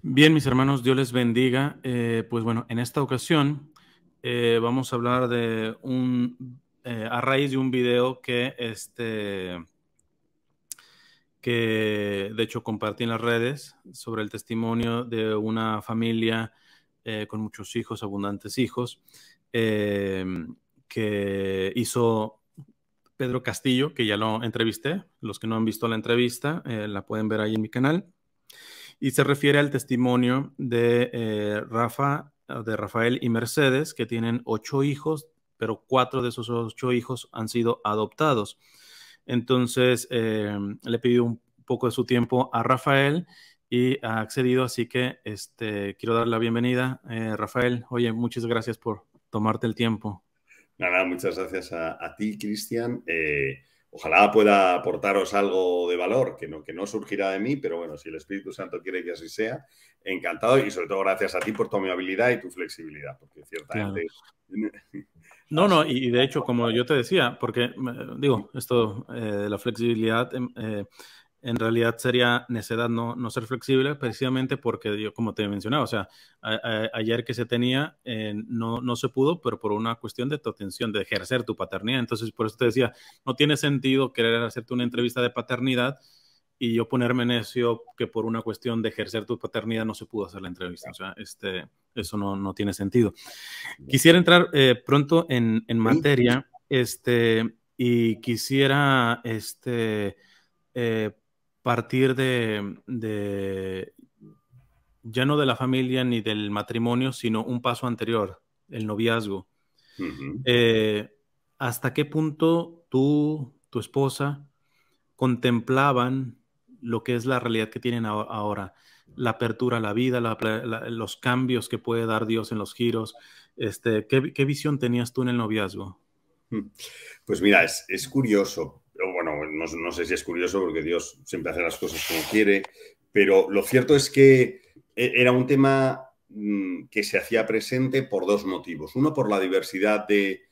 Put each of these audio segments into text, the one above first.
Bien, mis hermanos, Dios les bendiga. Eh, pues bueno, en esta ocasión eh, vamos a hablar de un, eh, a raíz de un video que, este, que de hecho compartí en las redes sobre el testimonio de una familia con muchos hijos, abundantes hijos, que hizo Pedro Castillo, que ya lo entrevisté. Los que no han visto la entrevista la pueden ver ahí en mi canal y se refiere al testimonio de, eh, Rafa, de Rafael y Mercedes, que tienen ocho hijos, pero cuatro de esos ocho hijos han sido adoptados. Entonces, eh, le he pedido un poco de su tiempo a Rafael y ha accedido, así que este, quiero darle la bienvenida. Eh, Rafael, oye, muchas gracias por tomarte el tiempo. Nada, muchas gracias a, ti, Cristian. Ojalá pueda aportaros algo de valor, que no, que no surgirá de mí, pero bueno, si el Espíritu Santo quiere que así sea, encantado y sobre todo gracias a ti por tu amabilidad y tu flexibilidad, porque ciertamente... No, no, y, de hecho, como yo te decía, porque eh, digo, esto eh, de la flexibilidad, em, eh, en realidad sería necedad no, no ser flexible, precisamente porque yo, como te mencionaba, o sea, ayer que se tenía, eh, no, no se pudo, pero por una cuestión de tu atención, de ejercer tu paternidad. Entonces, por eso te decía, no tiene sentido querer hacerte una entrevista de paternidad y yo ponerme necio que por una cuestión de ejercer tu paternidad no se pudo hacer la entrevista. O sea, este, eso no, no tiene sentido. Quisiera entrar eh, pronto en, en materia, este, y quisiera, este, eh, partir de, ya no de la familia ni del matrimonio, sino un paso anterior, el noviazgo. Eh, ¿Hasta qué punto tú, tu esposa, contemplaban lo que es la realidad que tienen ahora? La apertura a la vida, los cambios que puede dar Dios en los giros. Este, ¿qué, visión tenías tú en el noviazgo? Hmm. Pues mira, es curioso no, sé si es curioso porque Dios siempre hace las cosas como quiere, pero lo cierto es que e-, era un tema mm, que se hacía presente por dos motivos. Uno, por la diversidad de,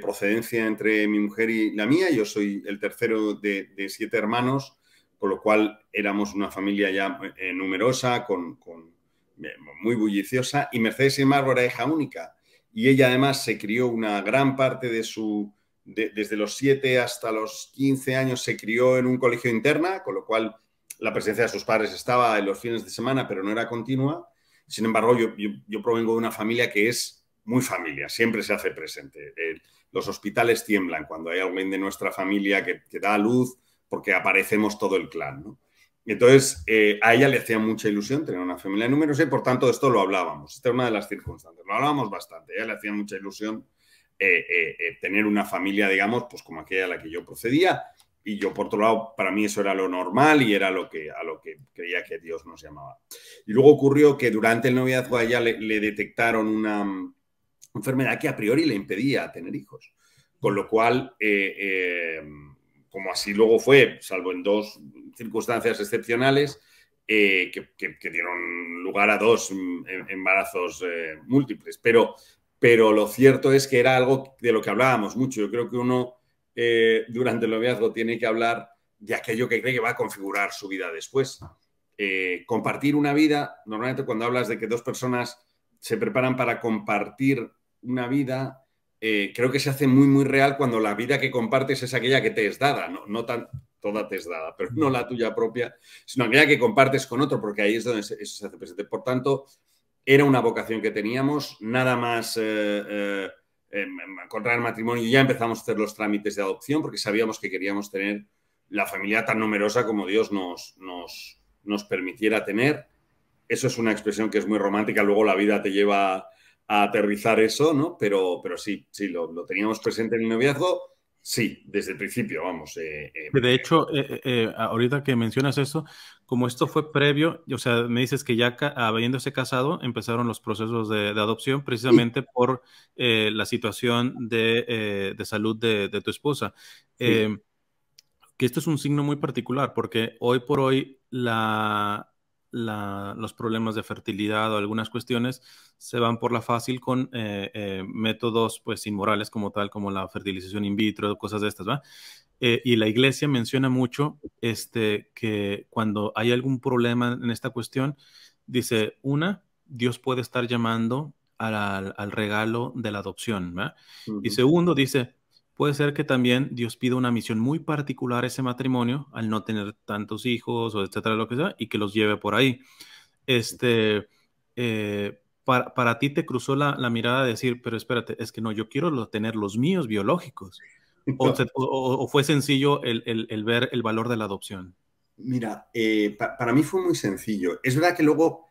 procedencia entre mi mujer y la mía. Yo soy el tercero de, siete hermanos, con lo cual éramos una familia ya eh, numerosa, con, eh, muy bulliciosa, y Mercedes, y embargo, era hija única. Y ella además se crió una gran parte de su desde los 7 hasta los 15 años se crió en un colegio interna, con lo cual la presencia de sus padres estaba en los fines de semana, pero no era continua. Sin embargo, yo, provengo de una familia que es muy familia, siempre se hace presente. Eh, los hospitales tiemblan cuando hay alguien de nuestra familia que, da luz porque aparecemos todo el clan. Entonces, eh, a ella le hacía mucha ilusión tener una familia números y por tanto esto lo hablábamos. Esta es una de las circunstancias. Lo hablábamos bastante. A ella le hacía mucha ilusión eh, eh, eh, tener una familia, digamos, pues como aquella a la que yo procedía. Y yo, por otro lado, para mí eso era lo normal y era lo que, a lo que creía que Dios nos llamaba. Y luego ocurrió que durante el noviazgo a le, detectaron una mm, enfermedad que a priori le impedía tener hijos. Con lo cual, como así luego fue, salvo en dos circunstancias excepcionales, que, dieron lugar a dos mm, em, embarazos múltiples. Pero pero lo cierto es que era algo de lo que hablábamos mucho. Yo creo que uno eh, durante el noviazgo tiene que hablar de aquello que cree que va a configurar su vida después. Eh, compartir una vida, normalmente cuando hablas de que dos personas se preparan para compartir una vida, eh, creo que se hace muy, muy real cuando la vida que compartes es aquella que te es dada, no, no tan, toda te es dada, pero no la tuya propia, sino aquella que compartes con otro, porque ahí es donde eso se hace presente. Por tanto, era una vocación que teníamos, nada más eh, eh, em, em, contra el matrimonio matrimonio, ya empezamos a hacer los trámites de adopción porque sabíamos que queríamos tener la familia tan numerosa como Dios nos, nos, permitiera tener. Eso es una expresión que es muy romántica, luego la vida te lleva a aterrizar eso, ¿no? Pero, pero sí, sí, lo, lo teníamos presente en el noviazgo Sí, desde el principio, vamos. Eh, eh, de hecho, eh, ahorita que mencionas eso, como esto fue previo, o sea, me dices que ya habiéndose casado, empezaron los procesos de, adopción precisamente por la situación de, salud de, tu esposa. Em, que esto es un signo muy particular, porque hoy por hoy la, los problemas de fertilidad o algunas cuestiones se van por la fácil con eh, eh, métodos pues inmorales como tal, como la fertilización in vitro, cosas de estas, ¿va? Eh, y la iglesia menciona mucho este, que cuando hay algún problema en esta cuestión, dice, una, Dios puede estar llamando al, al regalo de la adopción, ¿va? Y segundo, dice, Puede ser que también Dios pida una misión muy particular a ese matrimonio al no tener tantos hijos o etcétera, lo que sea, y que los lleve por ahí. Este, eh, para, ti te cruzó la, mirada de decir, pero espérate, es que no, yo quiero tener los míos biológicos. O, fue sencillo el, ver el valor de la adopción? Mira, eh, para mí fue muy sencillo. Es verdad que luego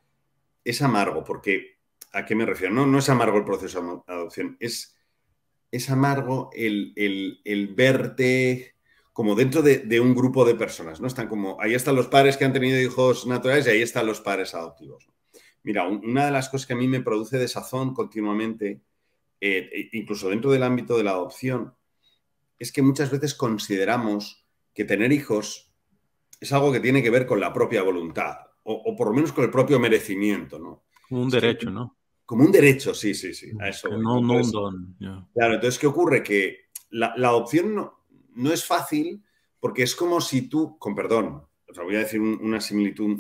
es amargo, porque ¿a qué me refiero? No, no es amargo el proceso de adopción, es es amargo el, verte como dentro de, un grupo de personas, ¿no? Están como, ahí están los padres que han tenido hijos naturales y ahí están los padres adoptivos. Mira, una de las cosas que a mí me produce desazón continuamente, eh, e incluso dentro del ámbito de la adopción, es que muchas veces consideramos que tener hijos es algo que tiene que ver con la propia voluntad, o, por lo menos con el propio merecimiento, ¿no? un derecho, ¿no? Como un derecho, sí, sí, sí. A eso No, un don, Claro, entonces, ¿qué ocurre? Que la, la opción no, es fácil porque es como si tú, con perdón, voy a decir una similitud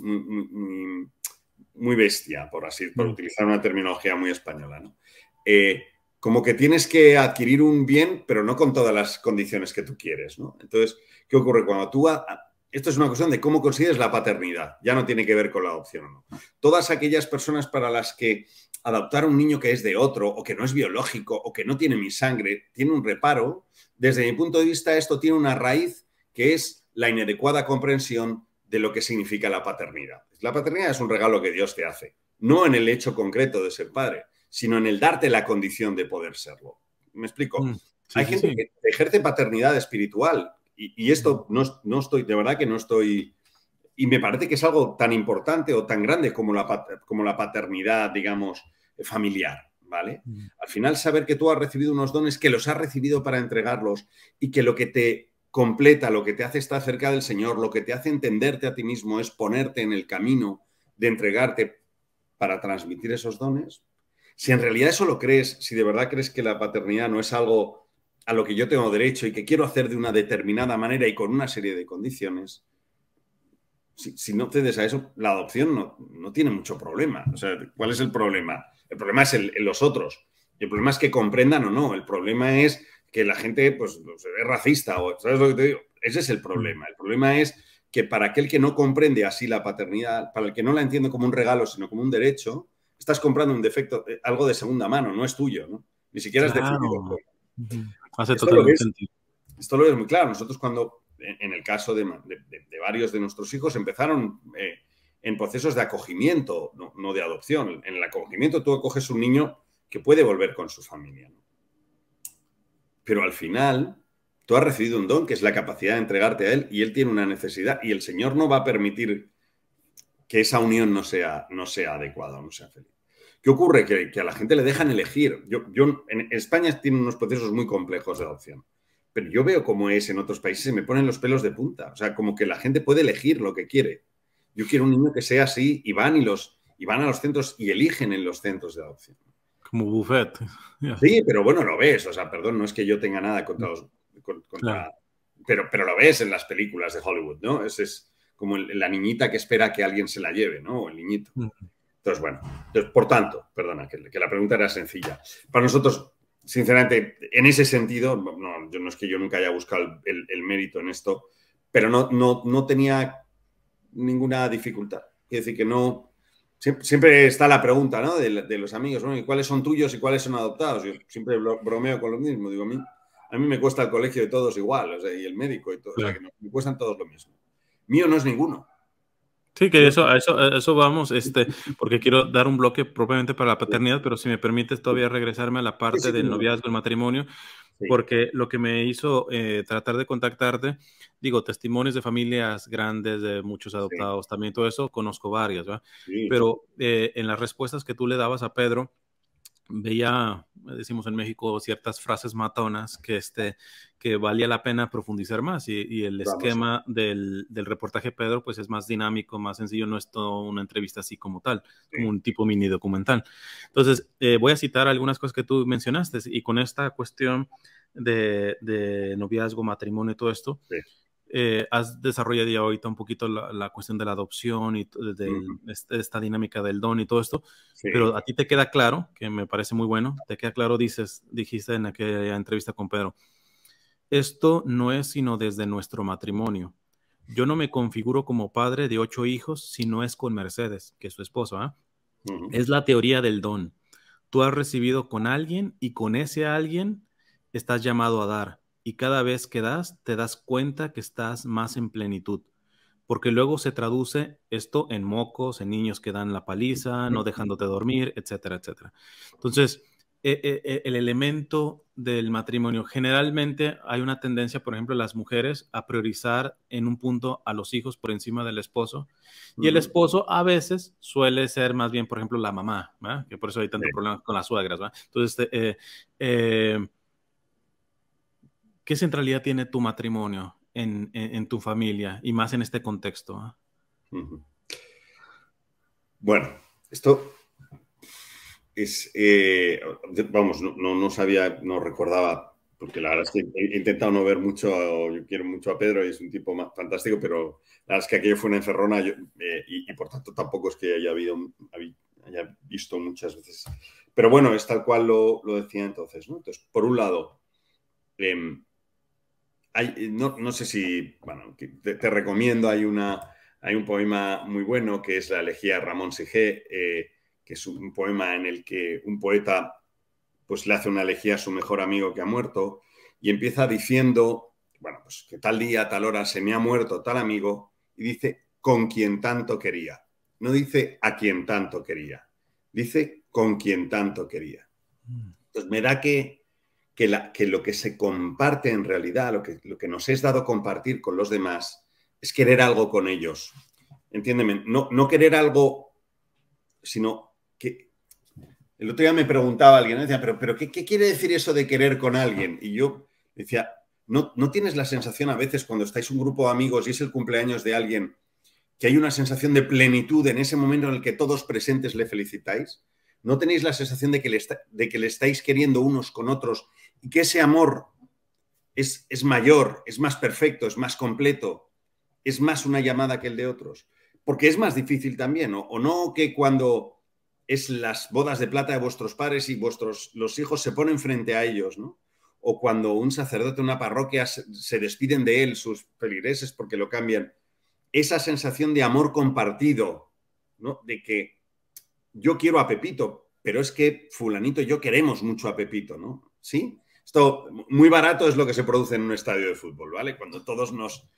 muy, bestia, por así, por mm. utilizar una terminología muy española, ¿no? Eh, como que tienes que adquirir un bien, pero no con todas las condiciones que tú quieres, ¿no? Entonces, ¿qué ocurre? Cuando tú esto es una cuestión de cómo consigues la paternidad, ya no tiene que ver con la adopción o no. Todas aquellas personas para las que adoptar un niño que es de otro o que no es biológico o que no tiene mi sangre tiene un reparo, desde mi punto de vista esto tiene una raíz que es la inadecuada comprensión de lo que significa la paternidad. La paternidad es un regalo que Dios te hace, no en el hecho concreto de ser padre, sino en el darte la condición de poder serlo. ¿Me explico? Mm, Hay gente que ejerce paternidad espiritual, y, esto no, estoy, de verdad que no estoy... Y me parece que es algo tan importante o tan grande como la, como la paternidad, digamos, eh, familiar. ¿Vale? Al final, saber que tú has recibido unos dones, que los has recibido para entregarlos y que lo que te completa, lo que te hace estar cerca del Señor, lo que te hace entenderte a ti mismo es ponerte en el camino de entregarte para transmitir esos dones. Si en realidad eso lo crees, si de verdad crees que la paternidad no es algo a lo que yo tengo derecho y que quiero hacer de una determinada manera y con una serie de condiciones, si, no cedes a eso, la adopción no, tiene mucho problema. O sea, ¿cuál es el problema? El problema es los otros. el problema es que comprendan o no. El problema es que la gente pues, es racista o, ¿sabes lo que te digo? Ese es el problema. El problema es que para aquel que no comprende así la paternidad, para el que no la entiende como un regalo, sino como un derecho, estás comprando un defecto, eh, algo de segunda mano, no es tuyo, Ni siquiera es de Hace esto Esto lo es muy claro. Nosotros cuando, en, el caso de, varios de nuestros hijos, empezaron eh, en procesos de acogimiento, no, de adopción. En el acogimiento tú acoges un niño que puede volver con su familia. Pero al final, tú has recibido un don que es la capacidad de entregarte a él y él tiene una necesidad y el Señor no va a permitir que esa unión no sea, no sea adecuada, no sea feliz. ¿Qué ocurre? Que, a la gente le dejan elegir. Yo, yo, en España tiene unos procesos muy complejos de adopción, pero yo veo cómo es en otros países, y me ponen los pelos de punta. O sea, como que la gente puede elegir lo que quiere. Yo quiero un niño que sea así y van, y los, y a los centros y eligen en los centros de adopción. Como buffet. Sí, pero bueno, lo ves. O sea, perdón, no es que yo tenga nada contra mm. los... pero, pero lo ves en las películas de Hollywood, ¿no? Es, es como la niñita que espera que alguien se la lleve, ¿no? O el niñito. Mm. Entonces, bueno, por tanto, perdona, que, la pregunta era sencilla. Para nosotros, sinceramente, en ese sentido, no, yo, no es que yo nunca haya buscado el, mérito en esto, pero no, no, no tenía ninguna dificultad. Es decir, que no. Siempre, está la pregunta, De, los amigos, ¿y cuáles son tuyos y cuáles son adoptados? Yo siempre bromeo con lo mismo. Digo, a mí, a mí me cuesta el colegio de todos igual, o sea, y el médico y todo. me cuestan todos lo mismo. Mío no es ninguno. Sí, que eso, a eso, vamos, este, porque quiero dar un bloque propiamente para la paternidad, pero si me permites todavía regresarme a la parte del noviazgo, el matrimonio, porque lo que me hizo eh, tratar de contactarte, digo, testimonios de familias grandes, de muchos adoptados, también todo eso, conozco varias, ¿verdad? Pero eh, en las respuestas que tú le dabas a Pedro, veía, decimos en México, ciertas frases matonas que, este, que valía la pena profundizar más y, el esquema del, reportaje Pedro pues es más dinámico, más sencillo, no es todo una entrevista así como tal, un tipo mini documental. Entonces, eh, voy a citar algunas cosas que tú mencionaste y con esta cuestión de, de noviazgo, matrimonio y todo esto. Eh, has desarrollado ya ahorita un poquito la, cuestión de la adopción y de esta dinámica del don y todo esto, pero a ti te queda claro, que me parece muy bueno, te queda claro, dices, dijiste en aquella entrevista con Pedro, esto no es sino desde nuestro matrimonio. Yo no me configuro como padre de ocho hijos si no es con Mercedes, que es su esposo. ¿ah?". Es la teoría del don. Tú has recibido con alguien y con ese alguien estás llamado a dar y cada vez que das, te das cuenta que estás más en plenitud, porque luego se traduce esto en mocos, en niños que dan la paliza, no dejándote dormir, etcétera, etcétera. Entonces, e, e, e, el elemento del matrimonio, generalmente hay una tendencia, por ejemplo, las mujeres a priorizar en un punto a los hijos por encima del esposo, y el mm. esposo a veces suele ser más bien, por ejemplo, la mamá, que por eso hay tantos problemas con las suegras. Entonces, este, eh, eh ¿Qué centralidad tiene tu matrimonio en, tu familia y más en este contexto? ¿ah? Bueno, esto es, eh, vamos, no, sabía, no recordaba, porque la verdad es que he intentado no ver mucho, yo quiero mucho a Pedro y es un tipo más fantástico, pero la verdad es que aquello fue una enferrona eh, y, por tanto tampoco es que haya, habido, haya visto muchas veces. Pero bueno, es tal cual lo, decía entonces, Entonces, por un lado, em, eh, no, sé si, bueno, te, recomiendo, hay, una, hay un poema muy bueno que es la elegía Ramón Sigé, eh, que es un poema en el que un poeta pues le hace una elegía a su mejor amigo que ha muerto y empieza diciendo, bueno, pues que tal día, tal hora se me ha muerto tal amigo y dice con quien tanto quería. No dice a quien tanto quería, dice con quien tanto quería. Mm. Entonces me da que que, lo que se comparte en realidad, lo que, nos es dado compartir con los demás, es querer algo con ellos. Entiéndeme, no, querer algo, sino que... El otro día me preguntaba alguien, decía, pero, pero qué, quiere decir eso de querer con alguien? Y yo decía, ¿no, ¿no tienes la sensación a veces cuando estáis un grupo de amigos y es el cumpleaños de alguien que hay una sensación de plenitud en ese momento en el que todos presentes le felicitáis? ¿No tenéis la sensación de que le, de que le estáis queriendo unos con otros y que ese amor es, mayor, es más perfecto, es más completo, es más una llamada que el de otros. Porque es más difícil también, ¿o, o no que cuando es las bodas de plata de vuestros padres y vuestros los hijos se ponen frente a ellos, ¿no? O cuando un sacerdote una parroquia se, despiden de él, sus feligreses, porque lo cambian. Esa sensación de amor compartido, ¿no? De que yo quiero a Pepito, pero es que fulanito y yo queremos mucho a Pepito, ¿no? ¿Sí? Esto muy barato es lo que se produce en un estadio de fútbol, ¿vale? Cuando todos nos...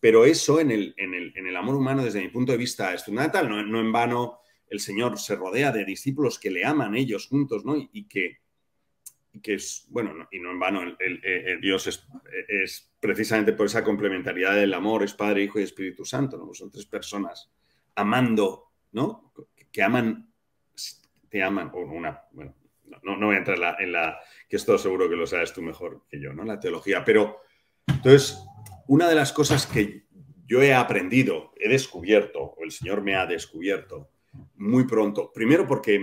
pero, eso en el, en, el, amor humano, desde mi punto de vista, es fundamental. No, no, en vano el Señor se rodea de discípulos que le aman ellos juntos, ¿no? Y, que, es, bueno, y no en vano, el, Dios es, precisamente por esa complementariedad del amor, es Padre, Hijo y Espíritu Santo, ¿no? Pues son tres personas amando, ¿no? Que aman, te aman, o una, bueno, no, no voy a entrar en la, que estoy seguro que lo sabes tú mejor que yo, ¿no? La teología, pero entonces, una de las cosas que yo he aprendido, he descubierto, o el Señor me ha descubierto muy pronto, primero porque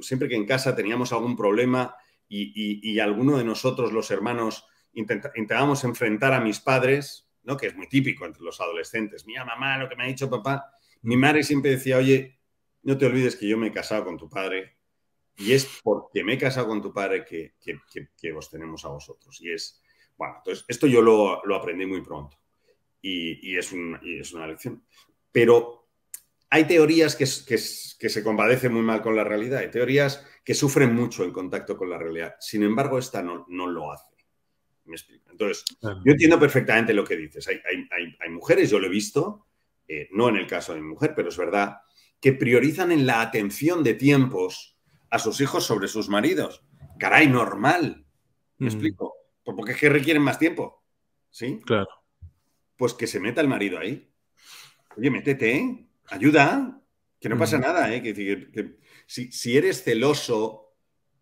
siempre que en casa teníamos algún problema y, alguno de nosotros, los hermanos, intentábamos enfrentar a mis padres, ¿no? que es muy típico entre los adolescentes, mira mamá, lo que me ha dicho papá, mi madre siempre decía, oye, no te olvides que yo me he casado con tu padre y es porque me he casado con tu padre que, que, os tenemos a vosotros. Y es, bueno, entonces esto yo lo, aprendí muy pronto y, es es una lección. Pero hay teorías que, se compadecen muy mal con la realidad, hay teorías que sufren mucho en contacto con la realidad. Sin embargo, esta no, lo hace. Me explico. Entonces, yo entiendo perfectamente lo que dices. Hay, mujeres, yo lo he visto, eh, no en el caso de mujer, pero es verdad, que priorizan en la atención de tiempos a sus hijos sobre sus maridos. Caray, normal. ¿Me mm. explico? Porque es que requieren más tiempo. ¿Sí? Claro. Pues que se meta el marido ahí. Oye, métete, ¿eh? ayuda, que no pasa mm. nada. ¿eh? Que, si, eres celoso,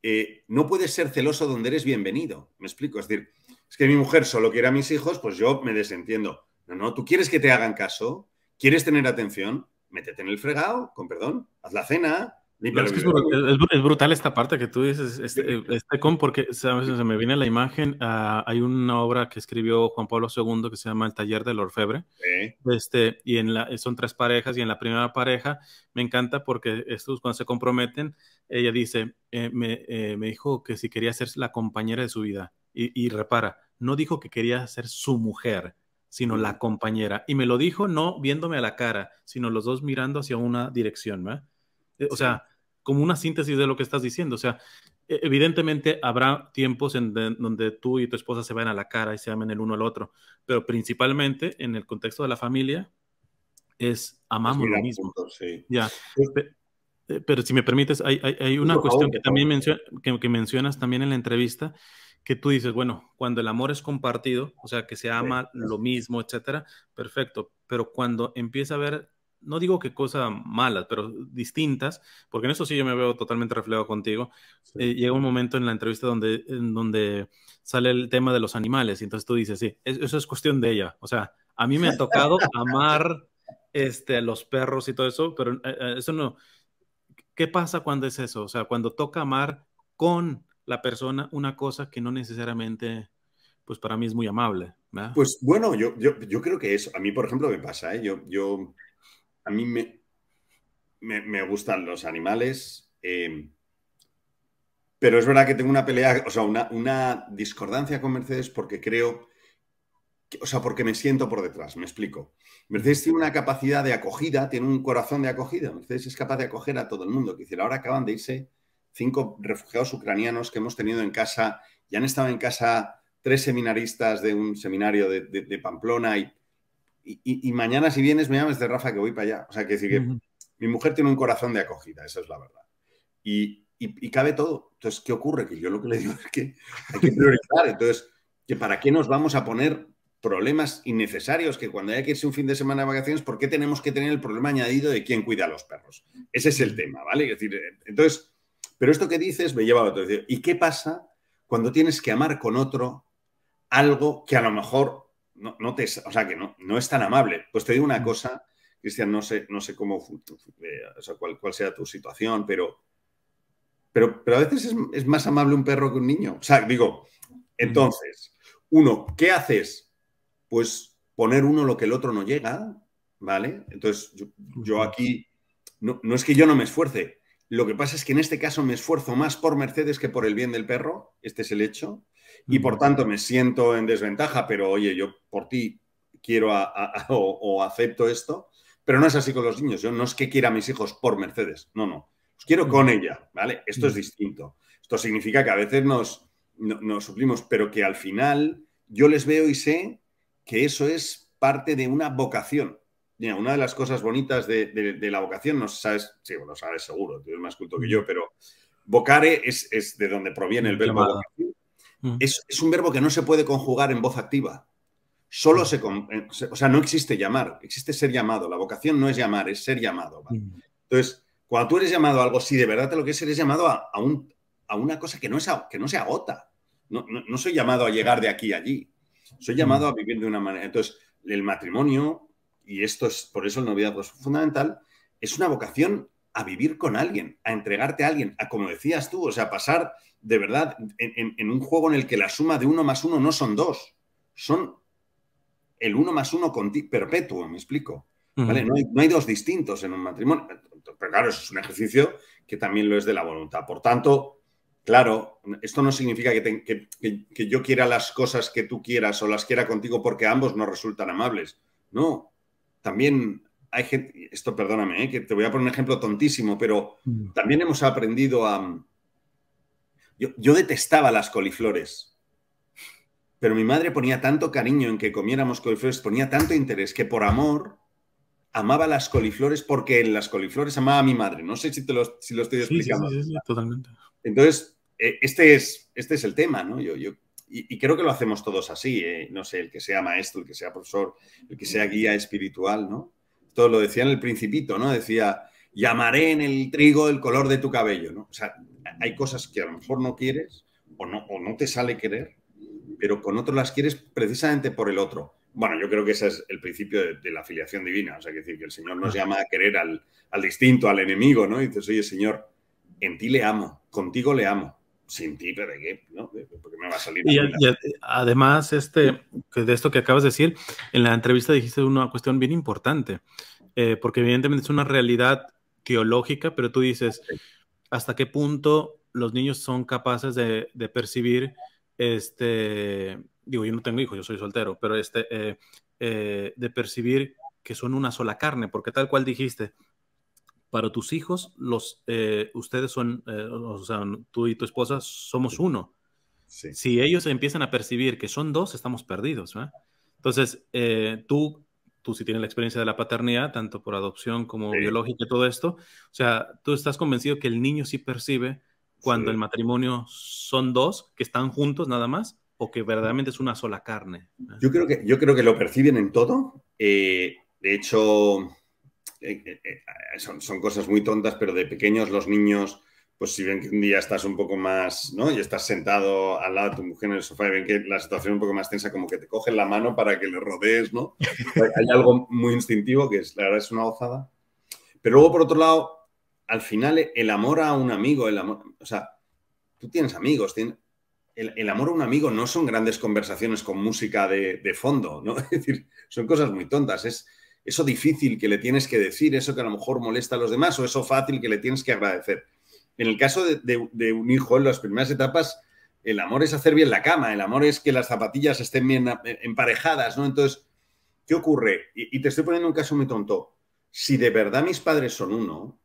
eh, no puedes ser celoso donde eres bienvenido. ¿Me explico? Es decir, es que mi mujer solo quiere a mis hijos, pues yo me desentiendo. No, no, tú quieres que te hagan caso, quieres tener atención, métete en el fregado, con perdón, haz la cena, es, brutal esta parte que tú dices, este, este con, porque ¿sabes? se me viene la imagen. Ah, hay una obra que escribió Juan Pablo II que se llama El Taller del Orfebre. Este, y en la, son tres parejas, y en la primera pareja me encanta porque estos cuando se comprometen, ella dice: eh, eh, me, dijo que si quería ser la compañera de su vida. Y, y repara, no dijo que quería ser su mujer, sino la compañera. Y me lo dijo no viéndome a la cara, sino los dos mirando hacia una dirección. Eh, o sea como una síntesis de lo que estás diciendo. O sea, e, evidentemente habrá tiempos en donde tú y tu esposa se van a la cara y se amen el uno al otro, pero principalmente en el contexto de la familia es amamos lo mismo. sí. Ya. Eh, pero, si me permites, hay, una cuestión que también mencionas también en la entrevista, que tú dices, bueno, cuando el amor es compartido, o sea, que se ama lo mismo, etcétera, perfecto, pero cuando empieza a haber no digo que cosas malas, pero distintas, porque en eso sí yo me veo totalmente reflejado contigo. Eh, llega un momento en la entrevista donde, en donde sale el tema de los animales, y entonces tú dices, sí, eso es cuestión de ella. O sea, a mí me ha tocado amar este, a los perros y todo eso, pero eh, eh, eso no. ¿Qué pasa cuando es eso? O sea, cuando toca amar con la persona una cosa que no necesariamente, pues para mí es muy amable. Pues bueno, yo, yo, yo creo que eso, a mí por ejemplo me pasa, yo, yo a mí me, me, gustan los animales, em, pero es verdad que tengo una pelea, o sea, una, discordancia con Mercedes porque creo, o sea, porque me siento por detrás, me explico. Mercedes tiene una capacidad de acogida, tiene un corazón de acogida. Mercedes es capaz de acoger a todo el mundo. Que ahora acaban de irse cinco refugiados ucranianos que hemos tenido en casa, ya han estado en casa tres seminaristas de un seminario de Pamplona y y, mañana si vienes me llames de Rafa que voy para allá. O sea, que decir que mi mujer tiene un corazón de acogida, esa es la verdad. Y, cabe todo. Entonces, ¿qué ocurre? Que yo lo que le digo es que hay que priorizar. Entonces, que ¿para qué nos vamos a poner problemas innecesarios? Que cuando haya que irse un fin de semana de vacaciones, ¿por qué tenemos que tener el problema añadido de quién cuida a los perros? Ese es el tema, ¿vale? decir, eh, entonces, pero esto que dices me lleva a otro. ¿Y qué pasa cuando tienes que amar con otro algo que a lo mejor no, o sea, que no, no es tan amable. Pues te digo una mm. cosa, Cristian, no sé, no sé cómo, eh, sea, cuál, cuál sea tu situación, pero, pero, a veces es, más amable un perro que un niño. O sea, digo, mm. entonces, uno, ¿qué haces? Pues poner uno lo que el otro no llega, ¿vale? Entonces, yo, aquí, no es que yo no me esfuerce, lo que pasa es que en este caso me esfuerzo más por Mercedes que por el bien del perro, este es el hecho, y por tanto me siento en desventaja, pero oye, yo por ti quiero o, acepto esto, pero no es así con los niños, yo no es que quiera a mis hijos por Mercedes, no, no, los quiero con ella, ¿vale? Esto es distinto. Esto significa que a veces nos, nos suplimos, pero que al final yo les veo y sé que eso es parte de una vocación una de las cosas bonitas de, la vocación, no sabes, sí, lo sabes seguro, tú eres más culto que mm. yo, pero vocare es, de donde proviene el verbo mm. Es, un verbo que no se puede conjugar en voz activa. Solo mm. eh, se, o sea, no existe llamar, existe ser llamado. La vocación no es llamar, es ser llamado. Entonces, cuando tú eres llamado a algo, si de verdad te lo quieres, eres llamado a, una cosa que no, es, que no se agota. No, no, soy llamado a llegar de aquí a allí. Soy llamado a vivir de una manera. Entonces, el matrimonio, y esto es por eso el novedad es pues, fundamental, es una vocación a vivir con alguien, a entregarte a alguien, a como decías tú, o sea, pasar de verdad en, un juego en el que la suma de uno más uno no son dos, son el uno más uno perpetuo, me explico. no, hay, dos distintos en un matrimonio. Pero claro, eso es un ejercicio que también lo es de la voluntad. Por tanto, claro, esto no significa que, que yo quiera las cosas que tú quieras o las quiera contigo porque ambos no resultan amables. No, también hay gente, esto perdóname, ¿eh? que te voy a poner un ejemplo tontísimo, pero mm. también hemos aprendido a... Mm, yo, detestaba las coliflores, pero mi madre ponía tanto cariño en que comiéramos coliflores, ponía tanto interés que por amor amaba las coliflores porque en las coliflores amaba a mi madre. No sé si, te lo, estoy explicando. sí, totalmente. Entonces, eh, este es, este es el tema, ¿no? yo y, creo que lo hacemos todos así, ¿eh? no sé, el que sea maestro, el que sea profesor, el que sea guía espiritual, ¿no? Todo lo decía en el principito, ¿no? Decía, llamaré en el trigo el color de tu cabello, ¿no? O sea, hay cosas que a lo mejor no quieres o no, o no te sale querer, pero con otro las quieres precisamente por el otro. Bueno, yo creo que ese es el principio de, la afiliación divina, o sea, que decir que el Señor nos llama a querer al, distinto, al enemigo, ¿no? dices, oye, Señor, en ti le amo, contigo le amo, sin ti, ¿pero qué? ¿no? me va a salir? además, este, de esto que acabas de decir, en la entrevista dijiste una cuestión bien importante, eh, porque evidentemente es una realidad teológica, pero tú dices, ¿hasta qué punto los niños son capaces de, percibir, este, digo, yo no tengo hijos, yo soy soltero, pero este, eh, eh, de percibir que son una sola carne, porque tal cual dijiste, para tus hijos, los, eh, ustedes son, eh, o sea, tú y tu esposa somos uno. Si ellos empiezan a percibir que son dos, estamos perdidos. Entonces, eh, tú, tú si tienes la experiencia de la paternidad, tanto por adopción como biológica y todo esto, o sea, tú estás convencido que el niño sí percibe cuando el matrimonio son dos, que están juntos nada más, o que verdaderamente es una sola carne. Yo creo que, yo creo que lo perciben en todo. de hecho, eh, eh, eh, son, son, cosas muy tontas, pero de pequeños los niños, pues si ven que un día estás un poco más, ¿no? Y estás sentado al lado de tu mujer en el sofá y ven que la situación es un poco más tensa, como que te cogen la mano para que le rodees, ¿no? Hay algo muy instintivo que es, la verdad es una gozada. Pero luego, por otro lado, al final el amor a un amigo, el amor, o sea, tú tienes amigos, el, amor a un amigo no son grandes conversaciones con música de, de fondo, ¿no? Es decir, son cosas muy tontas, es eso difícil que le tienes que decir, eso que a lo mejor molesta a los demás o eso fácil que le tienes que agradecer. En el caso de, un hijo en las primeras etapas, el amor es hacer bien la cama, el amor es que las zapatillas estén bien eh, emparejadas, ¿no? Entonces, ¿qué ocurre? Y, te estoy poniendo un caso muy tonto. Si de verdad mis padres son uno,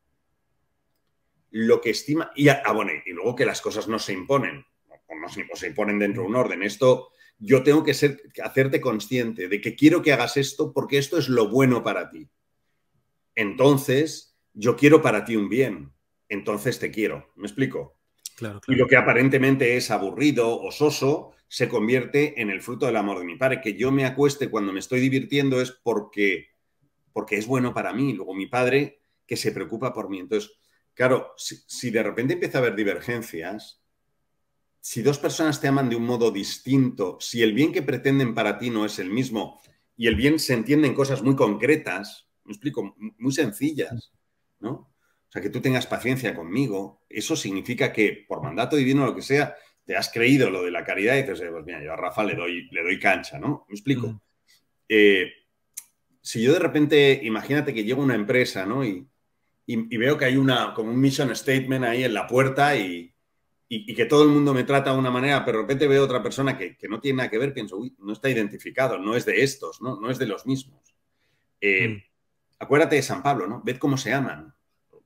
lo que estima, y, ah, bueno, y luego que las cosas no se imponen, no, se imponen dentro de un orden. Esto yo tengo que hacerte consciente de que quiero que hagas esto porque esto es lo bueno para ti. Entonces, yo quiero para ti un bien. Entonces te quiero. ¿Me explico? Y lo que aparentemente es aburrido o soso se convierte en el fruto del amor de mi padre. Que yo me acueste cuando me estoy divirtiendo es porque, porque es bueno para mí. Luego mi padre que se preocupa por mí. Entonces, claro, si de repente empieza a haber divergencias, si dos personas te aman de un modo distinto, si el bien que pretenden para ti no es el mismo y el bien se entiende en cosas muy concretas, me explico, muy sencillas, ¿no? O sea, que tú tengas paciencia conmigo, eso significa que por mandato divino o lo que sea, te has creído lo de la caridad y dices, pues mira, yo a Rafa le doy, le doy cancha, ¿no? Me explico. Mm. Eh, si yo de repente, imagínate que llego una empresa, ¿no? Y, y veo que hay una, como un mission statement ahí en la puerta y, y, que todo el mundo me trata de una manera, pero de repente veo otra persona que, que, no tiene nada que ver, pienso, uy, no está identificado, no es de estos, no, no es de los mismos. Eh, mm. Acuérdate de San Pablo, ¿no? Ved cómo se aman.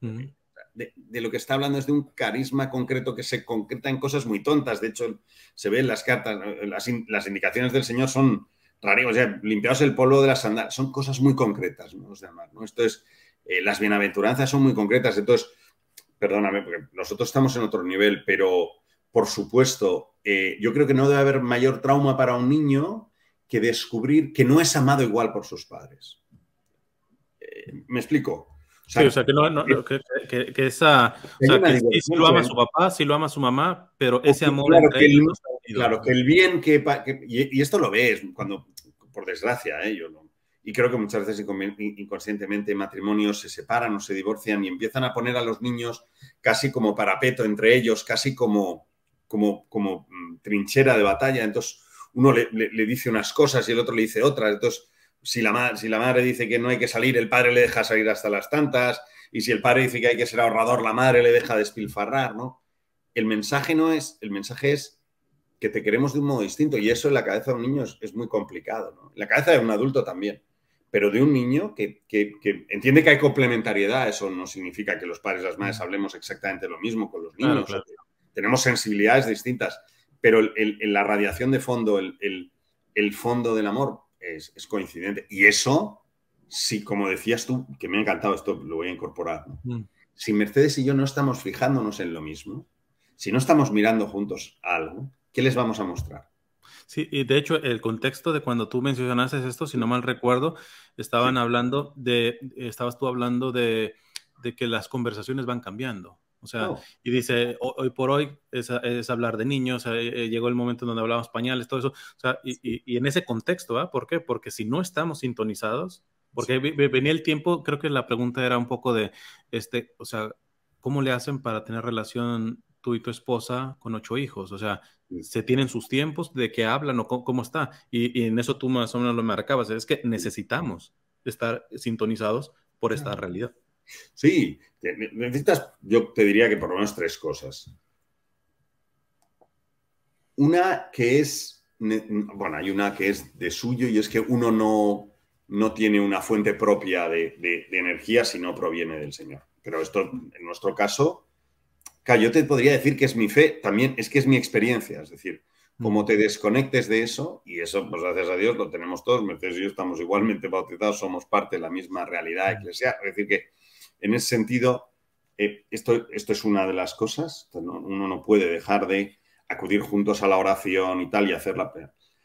Mm. De, lo que está hablando es de un carisma concreto que se concreta en cosas muy tontas. De hecho, se ven las cartas, las, las indicaciones del Señor son rarísimas. O sea, limpiaos el polvo de las sandalias. Son cosas muy concretas, ¿no? ¿no? Esto es, eh, las bienaventuranzas son muy concretas. Entonces, perdóname, porque nosotros estamos en otro nivel, pero por supuesto, eh, yo creo que no debe haber mayor trauma para un niño que descubrir que no es amado igual por sus padres. Eh, ¿Me explico? sí, o sea, que, no, esa. lo ama su papá, si lo ama su mamá, pero ese amor. Claro, que el, bien que. y, y esto lo ves cuando, por desgracia, ¿eh? yo no, y creo que muchas veces inconscientemente matrimonios se separan o se divorcian y empiezan a poner a los niños casi como parapeto entre ellos, casi como, como, como mm, trinchera de batalla. Entonces uno le, dice unas cosas y el otro le dice otras. Entonces, si la, si la madre dice que no hay que salir, el padre le deja salir hasta las tantas. Y si el padre dice que hay que ser ahorrador, la madre le deja despilfarrar, ¿no? El mensaje no es, el mensaje es que te queremos de un modo distinto y eso en la cabeza de un niño es, muy complicado, En la cabeza de un adulto también pero de un niño que, entiende que hay complementariedad. Eso no significa que los padres y las madres mm. hablemos exactamente lo mismo con los niños. Tenemos sensibilidades distintas, pero la radiación de fondo, el, fondo del amor es, coincidente. Y eso, si como decías tú, que me ha encantado esto, lo voy a incorporar. Mm. Si Mercedes y yo no estamos fijándonos en lo mismo, si no estamos mirando juntos algo, ¿qué les vamos a mostrar? Sí, y de hecho el contexto de cuando tú mencionaste esto, si no mal recuerdo, estaban hablando de, estabas tú hablando de, que las conversaciones van cambiando. O sea, oh. y dice, hoy por hoy es, hablar de niños, eh, eh, llegó el momento donde hablamos pañales, todo eso. O sea, y, en ese contexto, ¿ah? ¿por qué? Porque si no estamos sintonizados, porque venía el tiempo, creo que la pregunta era un poco de, este, o sea, ¿cómo le hacen para tener relación y tu esposa con ocho hijos, o sea, se tienen sus tiempos de qué hablan o cómo, está. Y, en eso tú más o menos lo marcabas, es que necesitamos estar sintonizados por esta realidad. Sí, necesitas, yo te diría que por lo menos tres cosas. Una que es, bueno, hay una que es de suyo y es que uno no, no tiene una fuente propia de energía si no proviene del Señor. Pero esto, en nuestro caso, yo te podría decir que es mi fe, también es que es mi experiencia, es decir, mm. como te desconectes de eso, y eso, pues gracias a Dios, lo tenemos todos, Mercedes y yo estamos igualmente bautizados, somos parte de la misma realidad mm. eclesial, es decir, que en ese sentido, eh, esto, esto es una de las cosas, uno no puede dejar de acudir juntos a la oración y tal y hacerla.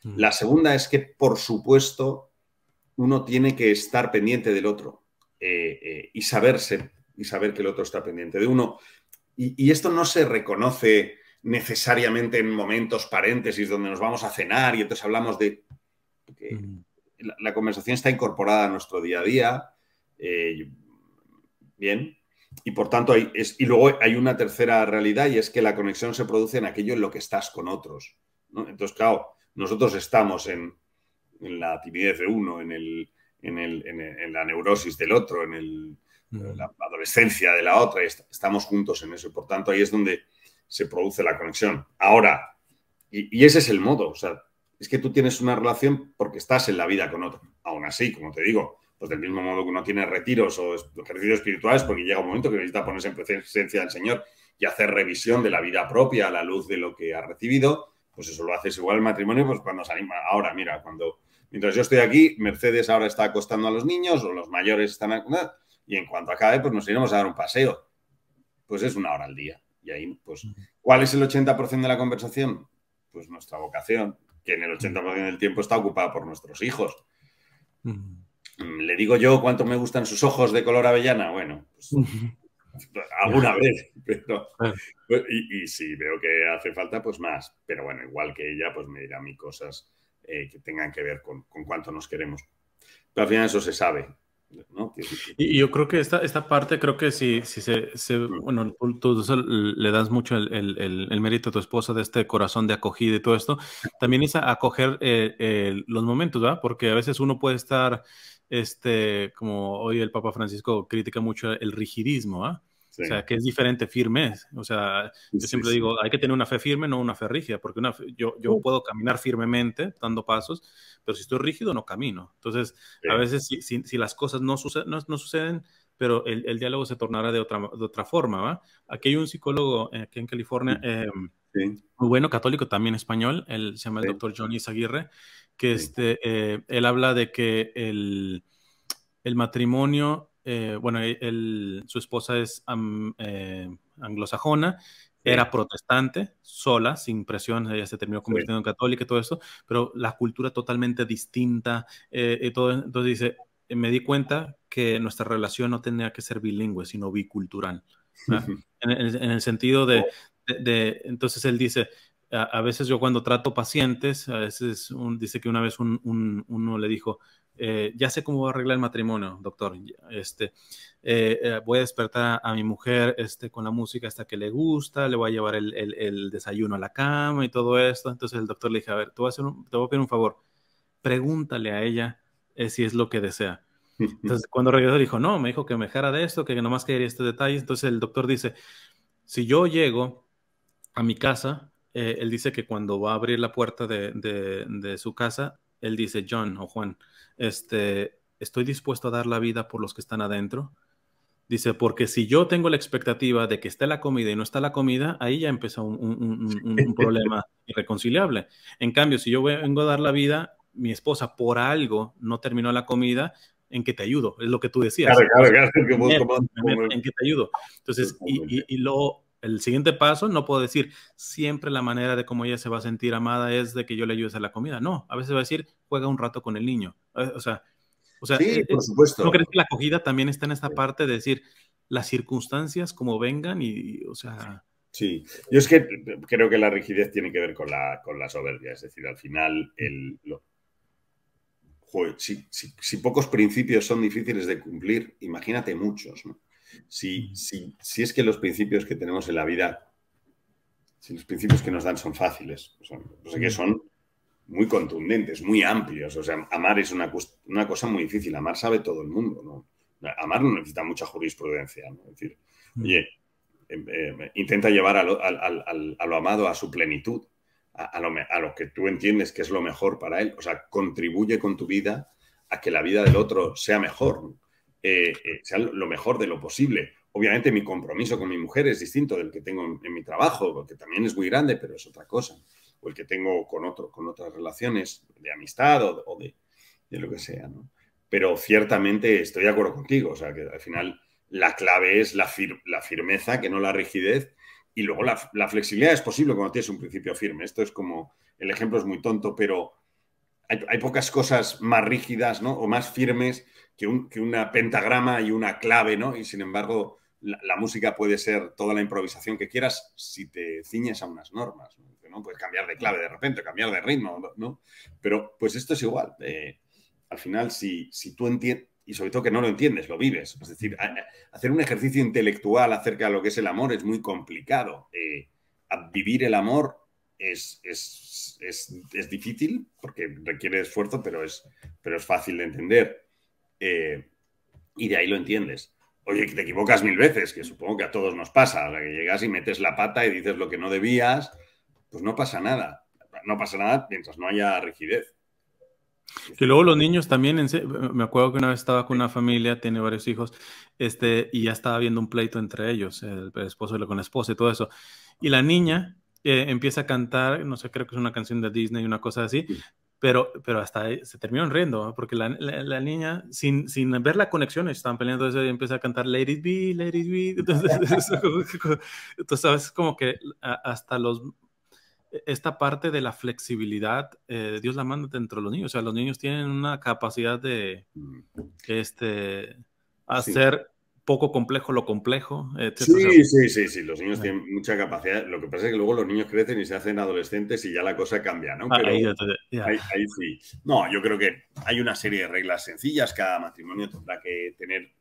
Mm. La segunda es que, por supuesto, uno tiene que estar pendiente del otro eh, eh, y saberse, y saber que el otro está pendiente de uno. Y, esto no se reconoce necesariamente en momentos paréntesis donde nos vamos a cenar y entonces hablamos de... la, conversación está incorporada a nuestro día a día. Eh, bien. Y por tanto, hay, es, y luego hay una tercera realidad y es que la conexión se produce en aquello en lo que estás con otros. Entonces, claro, nosotros estamos en, la timidez de uno, en, el, en, el, en la neurosis del otro, en el la adolescencia de la otra, estamos juntos en eso. Y por tanto, ahí es donde se produce la conexión. Ahora, y, ese es el modo, o sea, es que tú tienes una relación porque estás en la vida con otro. Aún así, como te digo, pues del mismo modo que uno tiene retiros o ejercicios espirituales, porque llega un momento que necesita ponerse en presencia del Señor y hacer revisión de la vida propia a la luz de lo que ha recibido, pues eso lo haces igual el matrimonio, pues cuando se anima. Ahora, mira, cuando mientras yo estoy aquí, Mercedes ahora está acostando a los niños o los mayores están. Acostando y en cuanto acabe, pues nos iremos a dar un paseo. Pues es una hora al día. Y ahí, pues, ¿cuál es el 80% de la conversación? Pues nuestra vocación, que en el 80% del tiempo está ocupada por nuestros hijos. Le digo yo cuánto me gustan sus ojos de color avellana. Bueno, pues, alguna vez, ah. pues, y, si veo que hace falta, pues más. Pero bueno, igual que ella, pues me dirá a mí cosas eh, que tengan que ver con, con, cuánto nos queremos. Pero al final eso se sabe y yo creo que esta, esta parte, creo que si, se, bueno, tú, le das mucho el, mérito a tu esposa de este corazón de acogida y todo esto, también es acoger eh, eh, los momentos, ¿verdad? Porque a veces uno puede estar, este, como hoy el Papa Francisco critica mucho el rigidismo, ¿ah? O sea, que es diferente firme. O sea, yo siempre digo, hay que tener una fe firme, no una fe rígida, porque una yo, yo uh. puedo caminar firmemente dando pasos, pero si estoy rígido no camino. Entonces, a veces si, si, las cosas no, suceden, no, suceden pero el, diálogo se tornará de otra, de otra forma. ¿va? Aquí hay un psicólogo eh, aquí en California, eh, muy bueno, católico también español, él se llama el doctor Johnny Aguirre, que este, eh, él habla de que el, el matrimonio eh, bueno, e, su esposa es eh, anglosajona, era protestante, sola, sin presión, ella se terminó convirtiendo en católica y todo eso, pero la cultura totalmente distinta, eh, todo, entonces dice, me di cuenta que nuestra relación no tenía que ser bilingüe, sino bicultural. En, el sentido de, oh. entonces él dice, a, veces yo cuando trato pacientes, a veces dice que una vez uno le dijo, eh, ya sé cómo voy a arreglar el matrimonio, doctor. Este, eh, eh, voy a despertar a, mi mujer este, con la música hasta que le gusta, le voy a llevar el, desayuno a la cama y todo esto. Entonces el doctor le dije, a ver, te voy a, un, pedir un favor, pregúntale a ella si es lo que desea. Entonces cuando regresó dijo, no, me dijo que me dejara de esto, que nomás quería estos detalles. Entonces el doctor dice, si yo llego a mi casa, él dice que cuando va a abrir la puerta de, de, de su casa, él dice, John o Juan, este, estoy dispuesto a dar la vida por los que están adentro. Dice, porque si yo tengo la expectativa de que esté la comida y no está la comida, ahí ya empieza un, problema irreconciliable. En cambio, si yo vengo a dar la vida, mi esposa por algo no terminó la comida, ¿en qué te ayudo? Es lo que tú decías. en, qué te ayudo. Entonces, y, y, y lo el siguiente paso, no puedo decir siempre la manera de cómo ella se va a sentir amada es de que yo le ayude a la comida. No, a veces va a decir, juega un rato con el niño. Eh, o sea, eh, eh, ¿no crees que la acogida también está en esta parte de decir las circunstancias como vengan y, o sea... Sí, yo es que creo que la rigidez tiene que ver con la, con soberbia, es decir, al final el... si, si, pocos principios son difíciles de cumplir, imagínate muchos, ¿no? Si, es que los principios que tenemos en la vida, si los principios que nos dan son fáciles, pues son, pues que son muy contundentes, muy amplios. O sea, amar es una, cosa muy difícil. Amar sabe todo el mundo, ¿no? Amar no necesita mucha jurisprudencia, ¿no? Es decir, oye, em, em, intenta llevar a lo, amado a su plenitud, a, lo, que tú entiendes que es lo mejor para él. O sea, contribuye con tu vida a que la vida del otro sea mejor. ¿no? Eh, eh, sea lo mejor de lo posible. Obviamente mi compromiso con mi mujer es distinto del que tengo en, mi trabajo, porque también es muy grande, pero es otra cosa. O el que tengo con, otro, con otras relaciones de amistad o, de, de, lo que sea. Pero ciertamente estoy de acuerdo contigo. O sea, que al final la clave es la, la firmeza, que no la rigidez. Y luego la, flexibilidad es posible cuando tienes un principio firme. Esto es como, el ejemplo es muy tonto, pero hay, hay, pocas cosas más rígidas ¿no? o más firmes que, una pentagrama y una clave, ¿no? Y sin embargo, la, música puede ser toda la improvisación que quieras si te ciñes a unas normas, ¿no? Puedes cambiar de clave de repente, cambiar de ritmo, ¿no? Pero pues esto es igual. Eh, al final, si, si tú entiendes, y sobre todo que no lo entiendes, lo vives. Es decir, hacer un ejercicio intelectual acerca de lo que es el amor es muy complicado. Eh, vivir el amor es, es, es, difícil porque requiere esfuerzo, pero es, pero es fácil de entender. Eh, y de ahí lo entiendes. Oye, que te equivocas mil veces, que supongo que a todos nos pasa, que llegas y metes la pata y dices lo que no debías, pues no pasa nada. No pasa nada mientras no haya rigidez. Y luego los niños también, me acuerdo que una vez estaba con una familia, tiene varios hijos, este, y ya estaba viendo un pleito entre ellos, el, esposo con la esposa y todo eso. Y la niña eh, empieza a cantar, no sé, creo que es una canción de Disney, una cosa así, pero, pero hasta se terminó riendo, porque la, niña, sin, sin ver la conexión, estaban peleando, entonces empieza a cantar lady be, entonces, ¿sabes? como que hasta los, e, esta parte de la flexibilidad, eh, Dios la manda dentro de los niños, o sea, los niños tienen una capacidad de, mm. este, hacer poco complejo lo complejo. Sí, sí, sí, sí, los niños tienen mucha capacidad. Lo que pasa es que luego los niños crecen y se hacen adolescentes y ya la cosa cambia, ¿no? Ah, ahí, sí. No, yo creo que hay una serie de reglas sencillas. Cada matrimonio tendrá que tener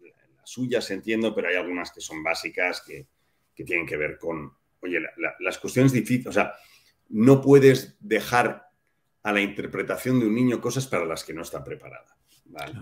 las suyas, entiendo, pero hay algunas que son básicas que, que tienen que ver con, oye, las cuestiones difíciles, o sea, no puedes dejar a la interpretación de un niño cosas para las que no está preparada. ¿vale?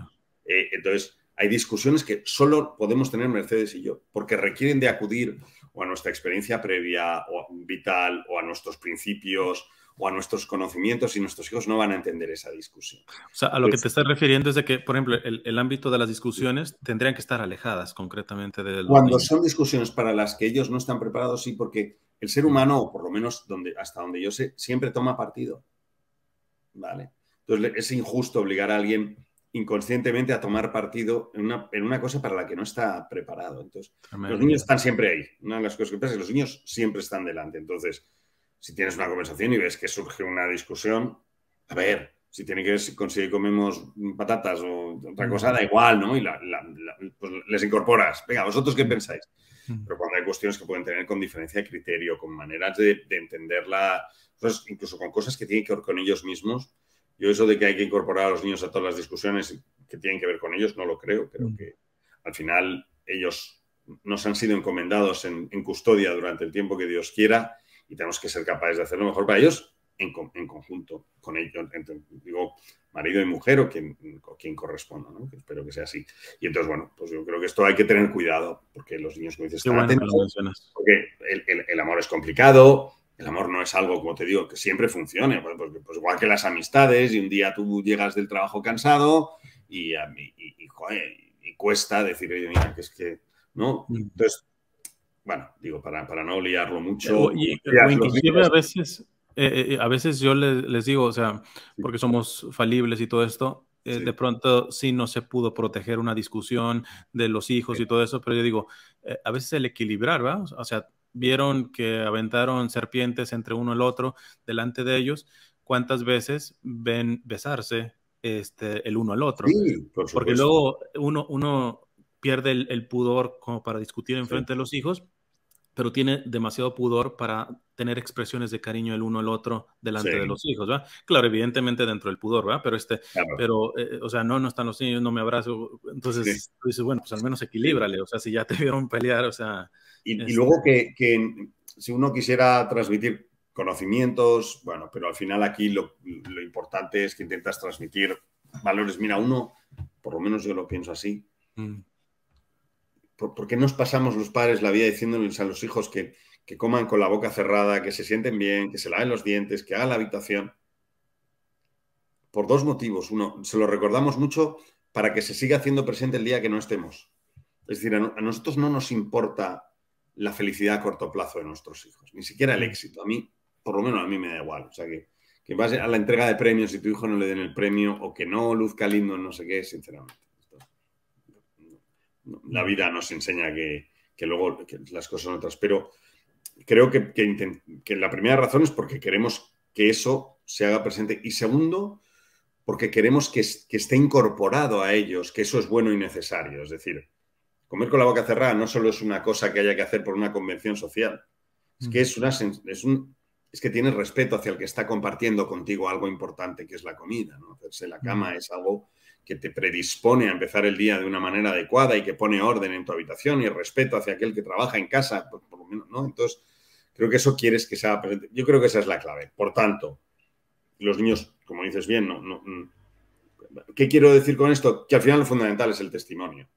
Eh, entonces, hay discusiones que solo podemos tener Mercedes y yo, porque requieren de acudir o a nuestra experiencia previa o vital o a nuestros principios o a nuestros conocimientos y nuestros hijos no van a entender esa discusión. O sea, a lo que te estás refiriendo es de que, por ejemplo, el, ámbito de las discusiones tendrían que estar alejadas concretamente del... Cuando son discusiones para las que ellos no están preparados, sí, porque el ser humano, o por lo menos donde, hasta donde yo sé, siempre toma partido. ¿Vale? Entonces es injusto obligar a alguien inconscientemente a tomar partido en una, cosa para la que no está preparado. Entonces, los niños están siempre ahí. Una de las cosas que pasa es que los niños siempre están delante. Entonces, si tienes una conversación y ves que surge una discusión, a ver, si tiene que conseguir si comemos patatas o otra cosa, da mm. igual, ¿no? Y pues les incorporas. Venga, ¿vosotros qué mm. pensáis? Mm. Pero cuando hay cuestiones que pueden tener con diferencia de criterio, con maneras de, entenderla, pues, incluso con cosas que tienen que ver con ellos mismos, yo eso de que hay que incorporar a los niños a todas las discusiones que tienen que ver con ellos, no lo creo. Creo mm. que al final ellos nos han sido encomendados en, custodia durante el tiempo que Dios quiera y tenemos que ser capaces de hacer lo mejor para ellos en, conjunto con ellos, digo, marido y mujer o quien, quien corresponda, espero que sea así. Y entonces, bueno, pues yo creo que esto hay que tener cuidado porque los niños, como dices, porque el, el amor es complicado, el amor no es algo, como te digo, que siempre funcione, pues, pues, pues, igual que las amistades, y un día tú llegas del trabajo cansado y, a mí, y, cuesta decir, oye, mira, que es que, ¿no? Mm. Entonces, bueno, digo, para, para no liarlo mucho. Y, a veces, eh, eh, eh, a veces yo les, digo, o sea, porque somos falibles y todo esto, de pronto sí no se pudo proteger una discusión de los hijos y todo eso, pero yo digo, a veces el equilibrar, ¿verdad? O sea, vieron que aventaron serpientes entre uno y el otro delante de ellos, ¿cuántas veces ven besarse este, el uno al otro? Porque luego uno, uno pierde el, pudor como para discutir en frente de los hijos pero tiene demasiado pudor para tener expresiones de cariño el uno al otro delante de los hijos, ¿verdad? Claro, evidentemente dentro del pudor, ¿verdad? Pero este, pero, eh, o sea, no, no están los niños, no me abrazo, entonces tú dices, bueno, pues al menos equilíbrale, o sea, si ya te vieron pelear, o sea... Y, este luego que, que, si uno quisiera transmitir conocimientos, bueno, pero al final aquí lo, importante es que intentas transmitir valores. Mira, uno, por lo menos yo lo pienso así, mm. ¿por, nos pasamos los padres la vida diciéndoles a los hijos que, coman con la boca cerrada, que se sienten bien, que se laven los dientes, que hagan la habitación? Por dos motivos. Uno, se lo recordamos mucho para que se siga haciendo presente el día que no estemos. Es decir, a, nosotros no nos importa la felicidad a corto plazo de nuestros hijos, ni siquiera el mm. éxito. A mí, por lo menos a mí me da igual. O sea, que, que vas a la entrega de premios y tu hijo no le den el premio o que no luzca lindo, no sé qué, sinceramente. La vida nos enseña que, luego las cosas son otras. Pero creo que, la primera razón es porque queremos que eso se haga presente. Y segundo, porque queremos que, esté incorporado a ellos, que eso es bueno y necesario. Es decir, comer con la boca cerrada no solo es una cosa que haya que hacer por una convención social, es que es una es que tienes respeto hacia el que está compartiendo contigo algo importante que es la comida, Hacerse la cama es algo que te predispone a empezar el día de una manera adecuada y que pone orden en tu habitación y respeto hacia aquel que trabaja en casa, por, lo menos, ¿no? Entonces, creo que eso quieres que sea presente. Yo creo que esa es la clave. Por tanto, los niños, como dices bien, no, ¿qué quiero decir con esto? Que al final lo fundamental es el testimonio.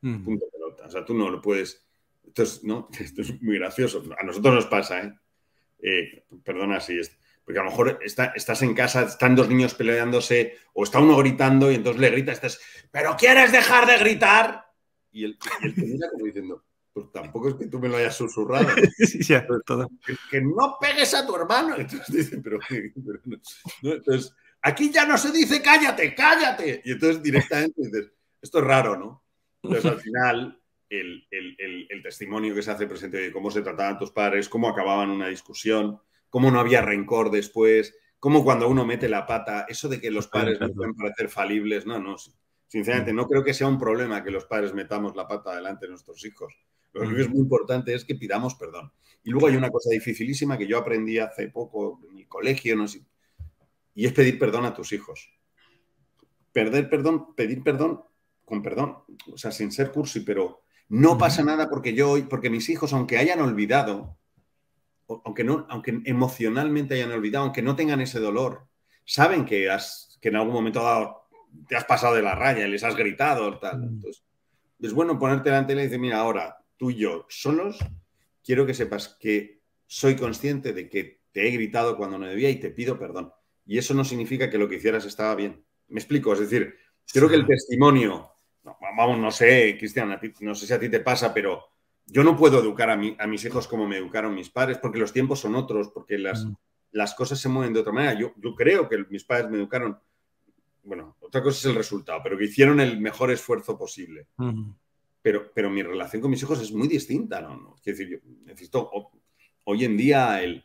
Punto mm. Punto pelota. O sea, tú no lo puedes. Esto es, ¿no? esto es muy gracioso. A nosotros nos pasa, ¿eh? eh perdona si es porque a lo mejor estás en casa, están dos niños peleándose o está uno gritando y entonces le gritas, estás, pero ¿quieres dejar de gritar? Y él, y como diciendo, pues tampoco es que tú me lo hayas susurrado. Que, no pegues a tu hermano. Entonces dice, pero, entonces, aquí ya no se dice cállate, cállate. Y entonces directamente dices, esto es raro, ¿no? Entonces al final, el, el, el, el testimonio que se hace presente de cómo se trataban tus padres, cómo acababan una discusión, cómo no había rencor después, cómo cuando uno mete la pata, eso de que los padres no pueden parecer falibles, no, no. Sinceramente, mm. no creo que sea un problema que los padres metamos la pata delante de nuestros hijos. Lo que mm. es muy importante es que pidamos perdón. Y luego hay una cosa dificilísima que yo aprendí hace poco en mi colegio, no sé, y es pedir perdón a tus hijos. Perder perdón, pedir perdón con perdón, o sea, sin ser cursi, pero no pasa nada porque yo, porque mis hijos, aunque hayan olvidado, aunque, no, aunque emocionalmente hayan olvidado, aunque no tengan ese dolor, saben que, has, que en algún momento te has pasado de la raya, y les has gritado, tal. Mm. Entonces, es bueno ponerte delante y decir, mira, ahora tú y yo solos, quiero que sepas que soy consciente de que te he gritado cuando no debía y te pido perdón. Y eso no significa que lo que hicieras estaba bien. Me explico, es decir, creo que el testimonio, vamos, no sé, Cristian, no sé si a ti te pasa, pero yo no puedo educar a, mi, a, mis hijos como me educaron mis padres, porque los tiempos son otros, porque las, mm. las cosas se mueven de otra manera. Yo, yo, creo que mis padres me educaron. Bueno, otra cosa es el resultado, pero que hicieron el mejor esfuerzo posible. Pero, pero mi relación con mis hijos es muy distinta, ¿no? es decir, yo necesito. Hoy en día, el,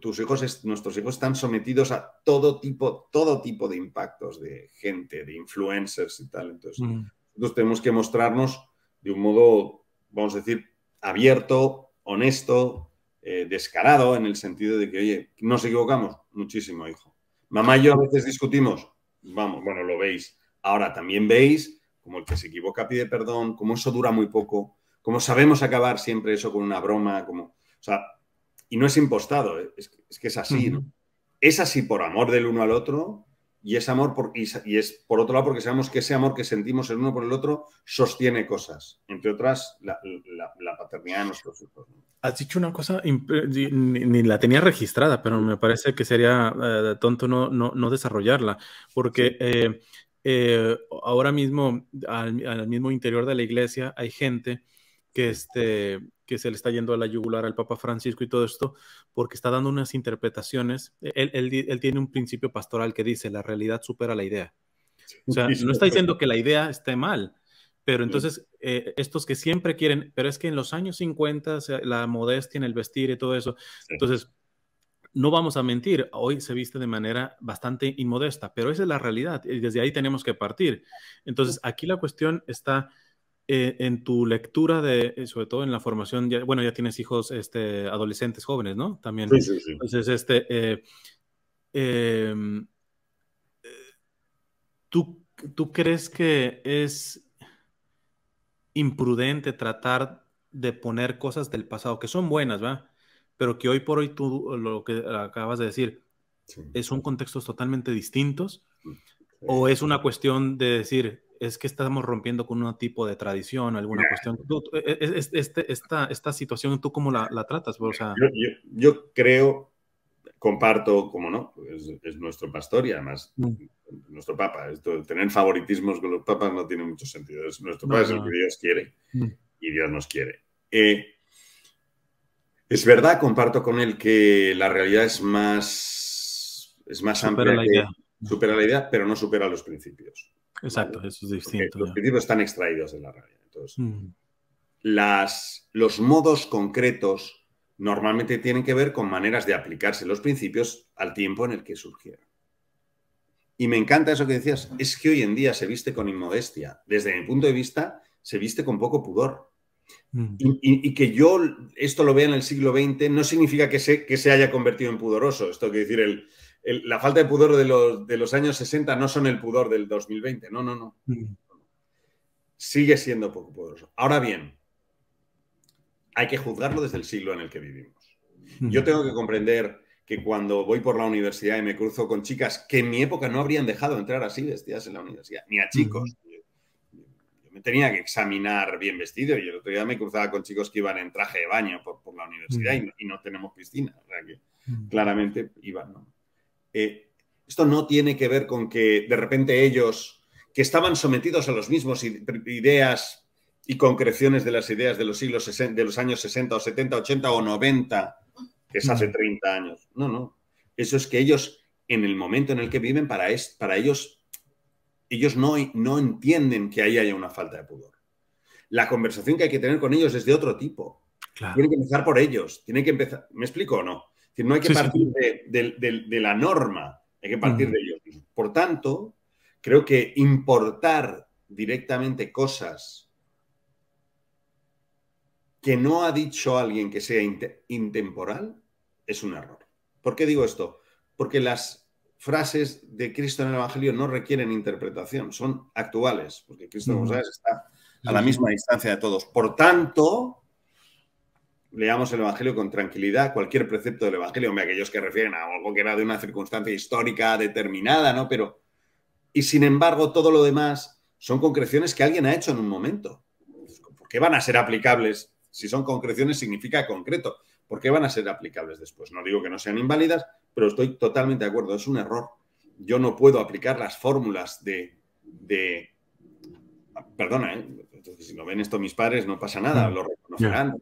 tus hijos, nuestros hijos están sometidos a todo tipo, todo tipo de impactos de gente, de influencers y tal. Entonces, mm. tenemos que mostrarnos de un modo, vamos a decir, abierto, honesto, eh, descarado, en el sentido de que, oye, nos equivocamos muchísimo, hijo. Mamá y yo a veces discutimos, vamos, bueno, lo veis. Ahora también veis como el que se equivoca pide perdón, como eso dura muy poco, como sabemos acabar siempre eso con una broma, como, o sea, y no es impostado, es, que es así, ¿no? Es así por amor del uno al otro y es amor, por, y, es por otro lado porque sabemos que ese amor que sentimos el uno por el otro sostiene cosas, entre otras la, la, paternidad de nuestros hijos. Has dicho una cosa, ni, la tenía registrada, pero me parece que sería eh, tonto no, no, desarrollarla, porque eh, eh, ahora mismo al, al, mismo interior de la iglesia hay gente que, este, que se le está yendo a la yugular al Papa Francisco y todo esto, porque está dando unas interpretaciones. Él, él, tiene un principio pastoral que dice, la realidad supera la idea. O sea, no está diciendo que la idea esté mal, pero entonces eh, estos que siempre quieren, pero es que en los años 50 la modestia en el vestir y todo eso, entonces no vamos a mentir, hoy se viste de manera bastante inmodesta, pero esa es la realidad y desde ahí tenemos que partir. Entonces, aquí la cuestión está eh, en tu lectura de, eh, sobre todo en la formación, bueno, ya tienes hijos este, adolescentes jóvenes, ¿no? También. Sí, sí, sí. Entonces, este, eh, em, ¿tú, crees que es imprudente tratar de poner cosas del pasado que son buenas, ¿va? Pero que hoy por hoy tú lo que acabas de decir es son contextos totalmente distintos mm, o es una cuestión de decir es que estamos rompiendo con un tipo de tradición, alguna cuestión. E, e, este, esta, situación, ¿tú cómo la, tratas? yo, creo, comparto, como no, es, nuestro pastor y además mm. nuestro papa. tener favoritismos con los papas no tiene mucho sentido. Es, nuestro papa es el que Dios quiere mm. y Dios nos quiere. Eh, es verdad, comparto con él que la realidad es más, es más amplia, supera la idea, pero no supera los principios. Exacto, eso es distinto. los principios están extraídos de la realidad. Mm. las, los modos concretos normalmente tienen que ver con maneras de aplicarse los principios al tiempo en el que surgieron. Y me encanta eso que decías, es que hoy en día se viste con inmodestia. Desde mi punto de vista, se viste con poco pudor. Mm. Y, que yo esto lo vea en el siglo XX no significa que se, que se haya convertido en pudoroso. Esto quiere decir, el, la falta de pudor de los, de los años 60 no son el pudor del 2020, no, no, no. Mm. Sigue siendo poco poderoso. Ahora bien, hay que juzgarlo desde el siglo en el que vivimos. Mm. Yo tengo que comprender que cuando voy por la universidad y me cruzo con chicas que en mi época no habrían dejado entrar así vestidas en la universidad, ni a mm. chicos. Yo, me tenía que examinar bien vestido y el otro día me cruzaba con chicos que iban en traje de baño por, por la universidad y no, tenemos piscina. que claramente iban, ¿no? Eh, esto no tiene que ver con que de repente ellos, que estaban sometidos a los mismos ideas y concreciones de las ideas de los siglos de los años 60 o 70, 80 o 90, que es hace 30 años. No, no. Eso es que ellos, en el momento en el que viven, para, para ellos, ellos no, no entienden que ahí haya una falta de pudor. La conversación que hay que tener con ellos es de otro tipo. tiene que empezar por ellos. tiene que empezar. ¿Me explico o no? no hay que partir De, la norma, hay que partir de ellos. Por tanto, creo que importar directamente cosas que no ha dicho alguien que sea intemporal es un error. ¿Por qué digo esto? Porque las frases de Cristo en el Evangelio no requieren interpretación, son actuales, porque Cristo, está a la misma distancia de todos. Por tanto, leamos el Evangelio con tranquilidad, cualquier precepto del Evangelio, hombre, aquellos que refieren a algo que era de una circunstancia histórica determinada, ¿no? Pero, y sin embargo, todo lo demás son concreciones que alguien ha hecho en un momento. ¿Por qué van a ser aplicables? Si son concreciones significa concreto. ¿Por qué van a ser aplicables después? No digo que no sean inválidas, pero estoy totalmente de acuerdo, es un error. Yo no puedo aplicar las fórmulas de... de perdona, ¿eh? Entonces, si no ven esto mis padres, no pasa nada, lo reconocerán,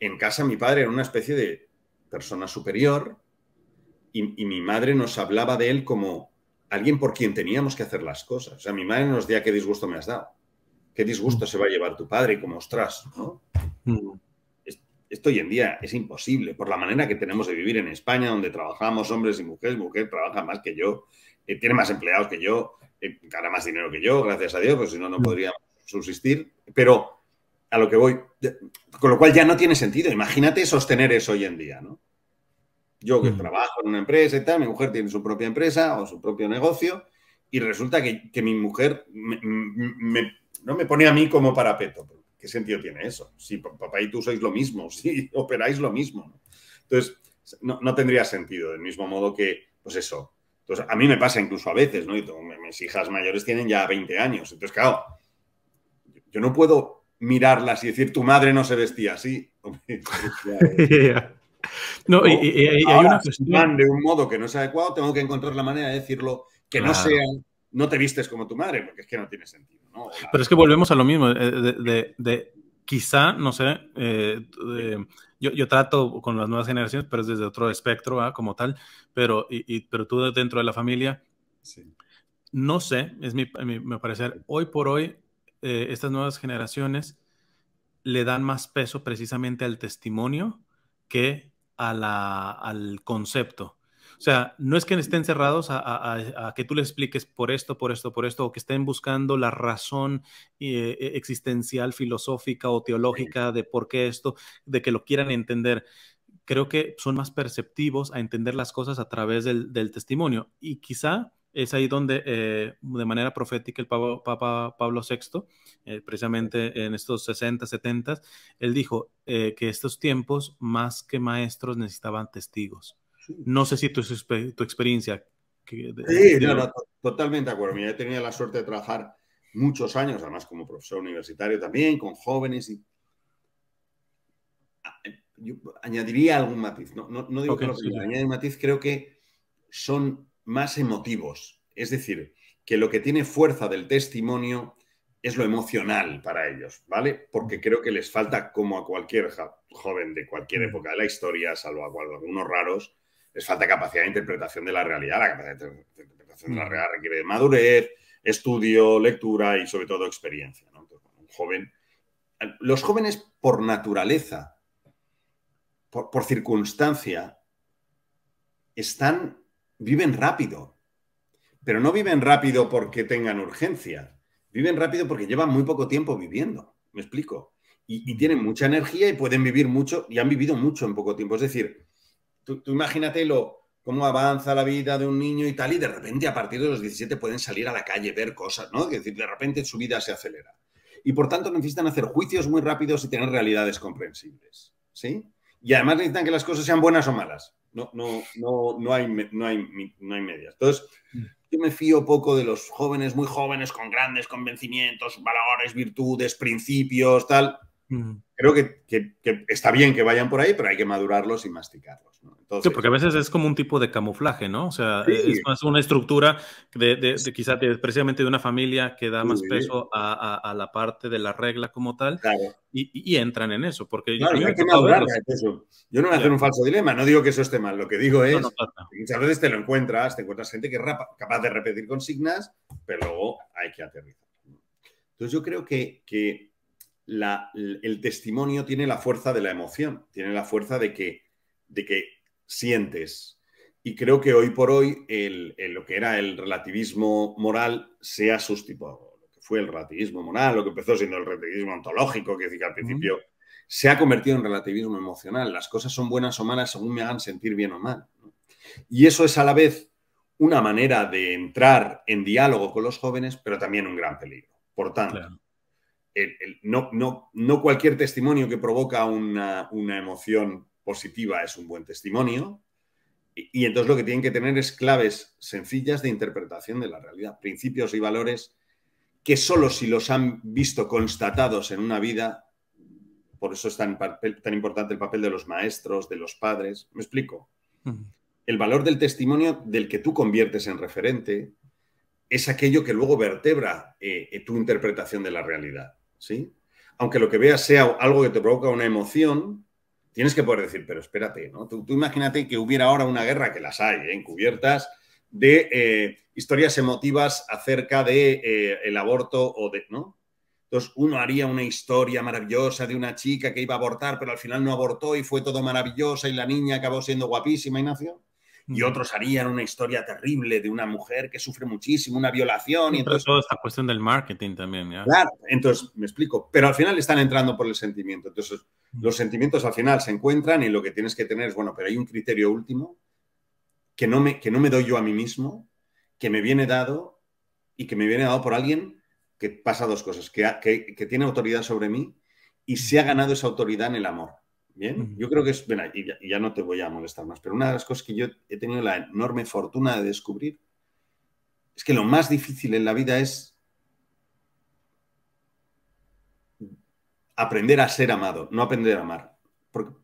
en casa mi padre era una especie de persona superior y, mi madre nos hablaba de él como alguien por quien teníamos que hacer las cosas. O sea, mi madre nos decía qué disgusto me has dado, qué disgusto mm. se va a llevar tu padre, y como ostras, ¿no? Mm. Esto hoy en día es imposible por la manera que tenemos de vivir en España, donde trabajamos hombres y mujeres, mujer trabaja más que yo, eh, tiene más empleados que yo, eh, gana más dinero que yo, gracias a Dios, porque si no, no mm. podríamos subsistir. Pero a lo que voy. Con lo cual ya no tiene sentido. Imagínate sostener eso hoy en día, ¿no? Yo que trabajo en una empresa y tal, mi mujer tiene su propia empresa o su propio negocio y resulta que, mi mujer no me pone a mí como parapeto. ¿Qué sentido tiene eso? Si papá y tú sois lo mismo, si operáis lo mismo. Entonces, no, tendría sentido, del mismo modo que, pues eso. Entonces, a mí me pasa incluso a veces, ¿no? mis hijas mayores tienen ya 20 años. Entonces, claro, yo no puedo mirarlas y decir, tu madre no se vestía así. ¿eh? no, y, hay una cuestión. de un modo que no es adecuado, tengo que encontrar la manera de decirlo que no sea, no te vistes como tu madre, porque es que no tiene sentido. ¿no? Pero es que volvemos a lo mismo, eh, de, de, quizá, no sé, eh, yo, yo, trato con las nuevas generaciones, pero es desde otro espectro, ¿ah? como tal, pero, y, pero tú dentro de la familia, no sé, es mi, mi, parecer, hoy por hoy eh, estas nuevas generaciones le dan más peso precisamente al testimonio que a al concepto. O sea, no es que estén cerrados a, que tú les expliques por esto, por esto, por esto, o que estén buscando la razón eh, e, existencial, filosófica o teológica de por qué esto, de que lo quieran entender. Creo que son más perceptivos a entender las cosas a través del testimonio. Y quizá es ahí donde eh, de manera profética el Papa, Pablo VI, eh, precisamente en estos 60, 70, él dijo eh, que estos tiempos más que maestros necesitaban testigos. No sé si tu, tu experiencia. sí, totalmente de acuerdo. Mira, he tenido la suerte de trabajar muchos años, además como profesor universitario también, con jóvenes y... Ah, añadiría algún matiz, no, no, no digo que no matiz, creo que son más emotivos. Es decir, que lo que tiene fuerza del testimonio es lo emocional para ellos, ¿vale? Porque creo que les falta, como a cualquier joven de cualquier mm. época de la historia, salvo a algunos raros, les falta capacidad de interpretación de la realidad. La capacidad de interpretación de la mm. realidad requiere madurez, estudio, lectura y sobre todo experiencia. un joven, los jóvenes por naturaleza, por circunstancia, están viven rápido, pero no viven rápido porque tengan urgencia, viven rápido porque llevan muy poco tiempo viviendo, me explico, y, tienen mucha energía y pueden vivir mucho y han vivido mucho en poco tiempo, es decir, tú, imagínatelo cómo avanza la vida de un niño y tal, y de repente a partir de los 17 pueden salir a la calle, ver cosas, ¿no? Es decir, de repente su vida se acelera. Y por tanto necesitan hacer juicios muy rápidos y tener realidades comprensibles, ¿sí? Y además necesitan que las cosas sean buenas o malas, no, no, no, hay, no, hay, no hay medias. Entonces, mm. yo me fío poco de los jóvenes, muy jóvenes, con grandes convencimientos, valores, virtudes, principios, tal. Mm. Creo que, está bien que vayan por ahí, pero hay que madurarlos y masticarlos. Entonces, porque a veces es como un tipo de camuflaje, ¿no? O sea, es más una estructura de, de, quizás precisamente de una familia que da más peso a, la parte de la regla como tal y, entran en eso. Porque yo, no que Yo no voy a hacer un falso dilema, no digo que eso esté mal, lo que digo es muchas veces te lo encuentras, te encuentras gente que es capaz de repetir consignas, pero luego hay que aterrizar. Entonces yo creo que, que el testimonio tiene la fuerza de la emoción, tiene la fuerza de que, de que sientes. Y creo que hoy por hoy el, lo que era el relativismo moral se ha sustituido. Lo que fue el relativismo moral, lo que empezó siendo el relativismo ontológico, que decía al principio se ha convertido en relativismo emocional. Las cosas son buenas o malas según me hagan sentir bien o mal. Y eso es a la vez una manera de entrar en diálogo con los jóvenes, pero también un gran peligro. Por tanto, no, cualquier testimonio que provoca una, emoción positiva es un buen testimonio. Y, entonces lo que tienen que tener es claves sencillas de interpretación de la realidad, principios y valores que solo si los han visto constatados en una vida, por eso es tan, importante el papel de los maestros, de los padres. ¿Me explico? El valor del testimonio del que tú conviertes en referente es aquello que luego vertebra eh, eh, tu interpretación de la realidad. ¿sí? Aunque lo que veas sea algo que te provoca una emoción, tienes que poder decir, pero espérate, ¿no? Tú, imagínate que hubiera ahora una guerra, que las hay, ¿eh? encubiertas, de eh, historias emotivas acerca de eh, el aborto o de, ¿no? Entonces, uno haría una historia maravillosa de una chica que iba a abortar, pero al final no abortó y fue todo maravillosa y la niña acabó siendo guapísima y nació y otros harían una historia terrible de una mujer que sufre muchísimo, una violación. Y entonces, toda esta cuestión del marketing también. Claro, entonces me explico, pero al final están entrando por el sentimiento. Entonces, los sentimientos al final se encuentran y lo que tienes que tener es, bueno, pero hay un criterio último que no me, que no me doy yo a mí mismo, que me viene dado y que me viene dado por alguien que pasa dos cosas, que, que tiene autoridad sobre mí y se ha ganado esa autoridad en el amor. Bien, yo creo que es, y ya, no te voy a molestar más, pero una de las cosas que yo he tenido la enorme fortuna de descubrir es que lo más difícil en la vida es aprender a ser amado, no aprender a amar. Porque,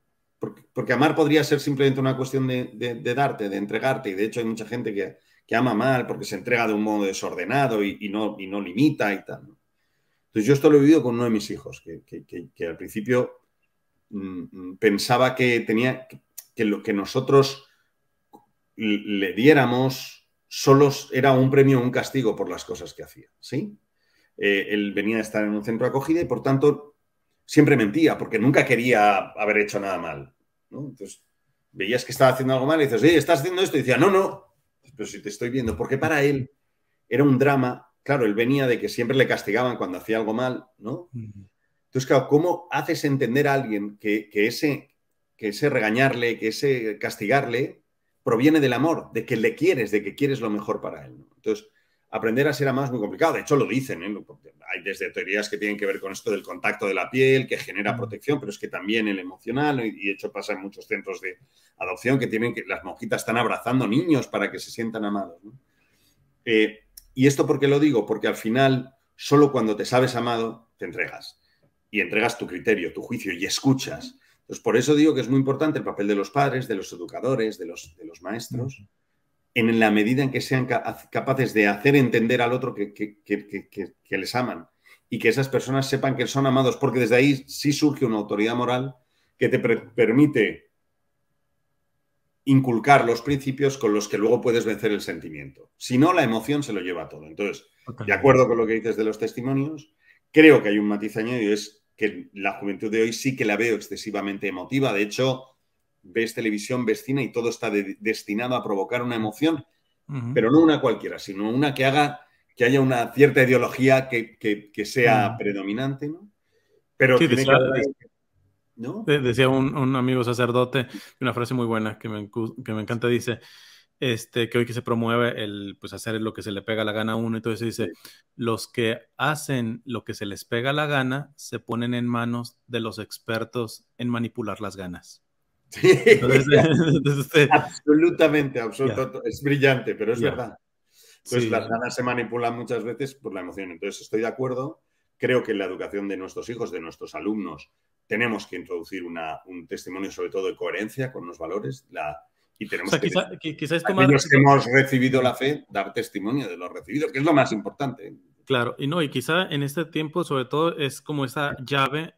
porque, amar podría ser simplemente una cuestión de, darte, de entregarte, y de hecho hay mucha gente que, ama mal porque se entrega de un modo desordenado y, no, no limita y tal. Entonces yo esto lo he vivido con uno de mis hijos, que al principio Mm, pensaba que tenía que lo que nosotros le diéramos solo era un premio o un castigo por las cosas que hacía, ¿sí? Eh, él venía a estar en un centro de acogida y por tanto siempre mentía porque nunca quería haber hecho nada mal, Entonces veías que estaba haciendo algo mal y dices, estás haciendo esto y decía, no, no, pero si te estoy viendo, porque para él era un drama, claro, él venía de que siempre le castigaban cuando hacía algo mal, ¿no? Entonces, claro, ¿cómo haces entender a alguien que, ese, que ese regañarle, que ese castigarle, proviene del amor, de que le quieres, de que quieres lo mejor para él? Entonces, aprender a ser amado es muy complicado. De hecho, lo dicen. ¿eh? Hay desde teorías que tienen que ver con esto del contacto de la piel, que genera mm. protección, pero es que también el emocional, y de hecho pasa en muchos centros de adopción que tienen que las monjitas están abrazando niños para que se sientan amados. Eh, ¿Y esto por qué lo digo? Porque al final, solo cuando te sabes amado, te entregas y entregas tu criterio, tu juicio y escuchas. Entonces, por eso digo que es muy importante el papel de los padres, de los educadores, de los, de los maestros, en la medida en que sean capaces de hacer entender al otro que, que les aman y que esas personas sepan que son amados, porque desde ahí sí surge una autoridad moral que te permite inculcar los principios con los que luego puedes vencer el sentimiento. Si no, la emoción se lo lleva todo. Entonces, de acuerdo con lo que dices de los testimonios, creo que hay un matiz añadido, es que la juventud de hoy sí que la veo excesivamente emotiva. De hecho, ves televisión, ves y todo está destinado a provocar una emoción, pero no una cualquiera, sino una que haga que haya una cierta ideología que, que, sea predominante, ¿no? Pero este, ¿no? decía un, un, amigo sacerdote una frase muy buena que me, que me encanta, dice, este, que hoy que se promueve el pues hacer lo que se le pega la gana a uno, entonces dice, los que hacen lo que se les pega la gana se ponen en manos de los expertos en manipular las ganas. Sí, este absolutamente, absoluto, es brillante, pero es verdad. pues las ganas se manipulan muchas veces por la emoción, entonces estoy de acuerdo, creo que en la educación de nuestros hijos, de nuestros alumnos, tenemos que introducir un testimonio sobre todo de coherencia con los valores, la y tenemos que, quizá, que hemos recibido la fe, dar testimonio de lo recibido, que es lo más importante. Claro, y no, y quizá en este tiempo, sobre todo, es como esa llave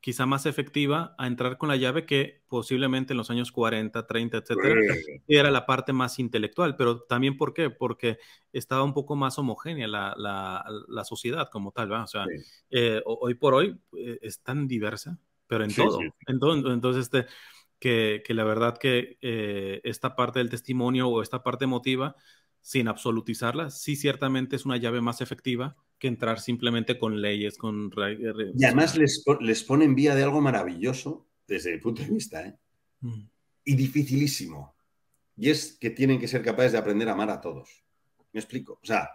quizá más efectiva a entrar con la llave que posiblemente en los años 40, 30, etcétera, era la parte más intelectual, pero también ¿por qué? Porque estaba un poco más homogénea la, la, sociedad como tal, va O sea, eh, hoy por hoy eh, es tan diversa, pero en todo. Entonces, entonces este, que, la verdad que eh, esta parte del testimonio o esta parte emotiva, sin absolutizarla, sí ciertamente es una llave más efectiva que entrar simplemente con leyes, con... Y además les, les pone en vía de algo maravilloso, desde el punto de vista, ¿eh? mm. y dificilísimo. Y es que tienen que ser capaces de aprender a amar a todos. ¿Me explico? O sea,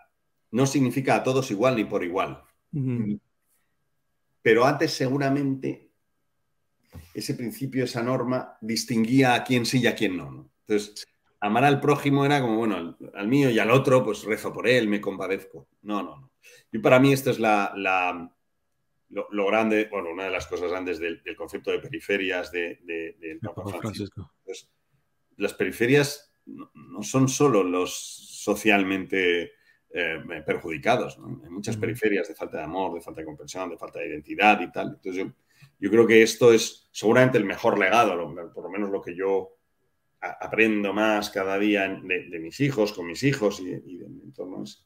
no significa a todos igual ni por igual. Pero antes seguramente ese principio, esa norma, distinguía a quién sí y a quién no. Entonces, amar al prójimo era como, bueno, al, mío y al otro, pues rezo por él, me compadezco. No, no, no. Y para mí esto es la, la lo, grande, bueno, una de las cosas grandes del, concepto de periferias de, Francisco. las periferias no, son solo los socialmente eh, perjudicados, ¿no? Hay muchas periferias de falta de amor, de falta de comprensión, de falta de identidad y tal. Entonces yo yo creo que esto es seguramente el mejor legado, por lo menos lo que yo aprendo más cada día de, mis hijos, con mis hijos y, de mi entorno es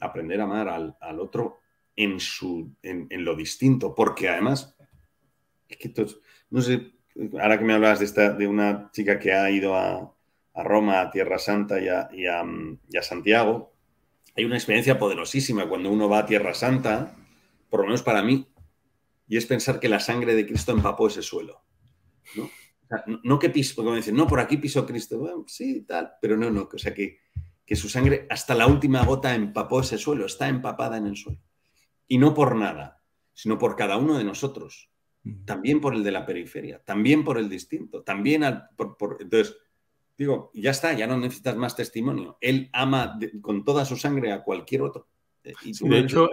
aprender a amar al, otro en, su, en, lo distinto, porque además, es que no sé, ahora que me hablas de, esta, de una chica que ha ido a, Roma, a Tierra Santa y, a, y a, Santiago, hay una experiencia poderosísima cuando uno va a Tierra Santa, por lo menos para mí, y es pensar que la sangre de Cristo empapó ese suelo. No, no que piso, como dicen, no, por aquí pisó Cristo, sí, tal, pero no, no, o sea que, que su sangre hasta la última gota empapó ese suelo, está empapada en el suelo. Y no por nada, sino por cada uno de nosotros, también por el de la periferia, también por el distinto, también por, entonces, digo, ya está, ya no necesitas más testimonio. Él ama con toda su sangre a cualquier otro. Eh, y de hecho,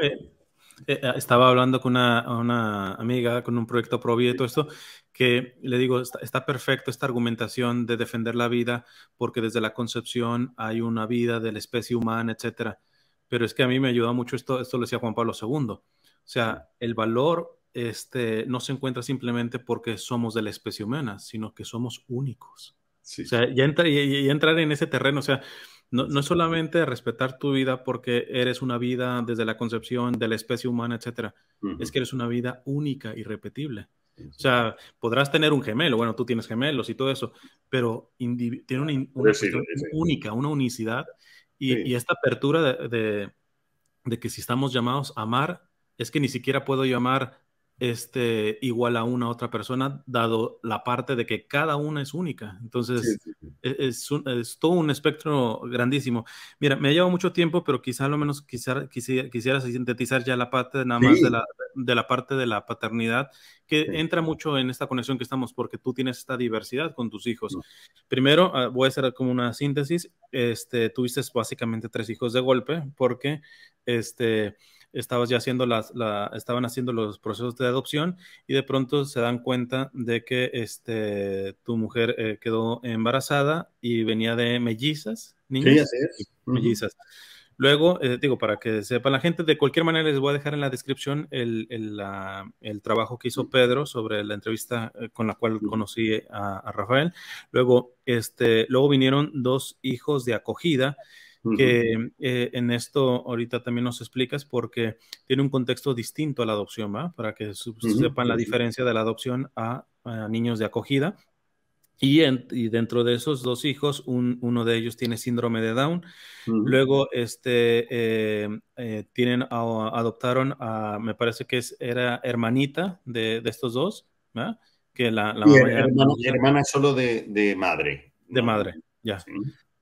eh, eh, estaba hablando con una, amiga, con un proyecto pro y todo esto, que le digo, está, perfecto esta argumentación de defender la vida, porque desde la concepción hay una vida de la especie humana, etcétera. Pero es que a mí me ayuda mucho esto, esto lo decía Juan Pablo II. O sea, el valor este, no se encuentra simplemente porque somos de la especie humana, sino que somos únicos. Sí. O sea, ya, entra, y entrar en ese terreno, o sea, no, es solamente respetar tu vida porque eres una vida desde la concepción de la especie humana, etcétera. Es que eres una vida única, irrepetible. O sea, podrás tener un gemelo, bueno, tú tienes gemelos y todo eso, pero tiene una, una única, una unicidad y, esta apertura de, de, de, que si estamos llamados a amar, es que ni siquiera puedo llamar este, igual a una otra persona, dado la parte de que cada una es única. Entonces, e, Es, todo un espectro grandísimo. Mira, me ha llevado mucho tiempo, pero quizá lo menos quisiera, quisiera sintetizar ya la parte nada más de, la, de la parte de la paternidad, que entra mucho en esta conexión que estamos, porque tú tienes esta diversidad con tus hijos. Primero, ah, voy a hacer como una síntesis. Este, tuviste básicamente tres hijos de golpe, porque este estabas ya haciendo las, estaban haciendo los procesos de adopción y de pronto se dan cuenta de que este, tu mujer eh, quedó embarazada y venía de mellizas, niñas. mellizas. Luego, eh, digo, para que sepa la gente, de cualquier manera les voy a dejar en la descripción el, trabajo que hizo Pedro sobre la entrevista eh, con la cual conocí a, Rafael. Luego, este, luego vinieron dos hijos de acogida que eh, en esto ahorita también nos explicas porque tiene un contexto distinto a la adopción, ¿va? Para que sepan la diferencia de la adopción a, niños de acogida. Y, dentro de esos dos hijos, uno de ellos tiene síndrome de Down. Luego, este, eh, eh, tienen adoptaron a, me parece que es, era hermanita de, estos dos, ¿verdad? Que la, hermana, hermana, solo de, madre. De madre, ya.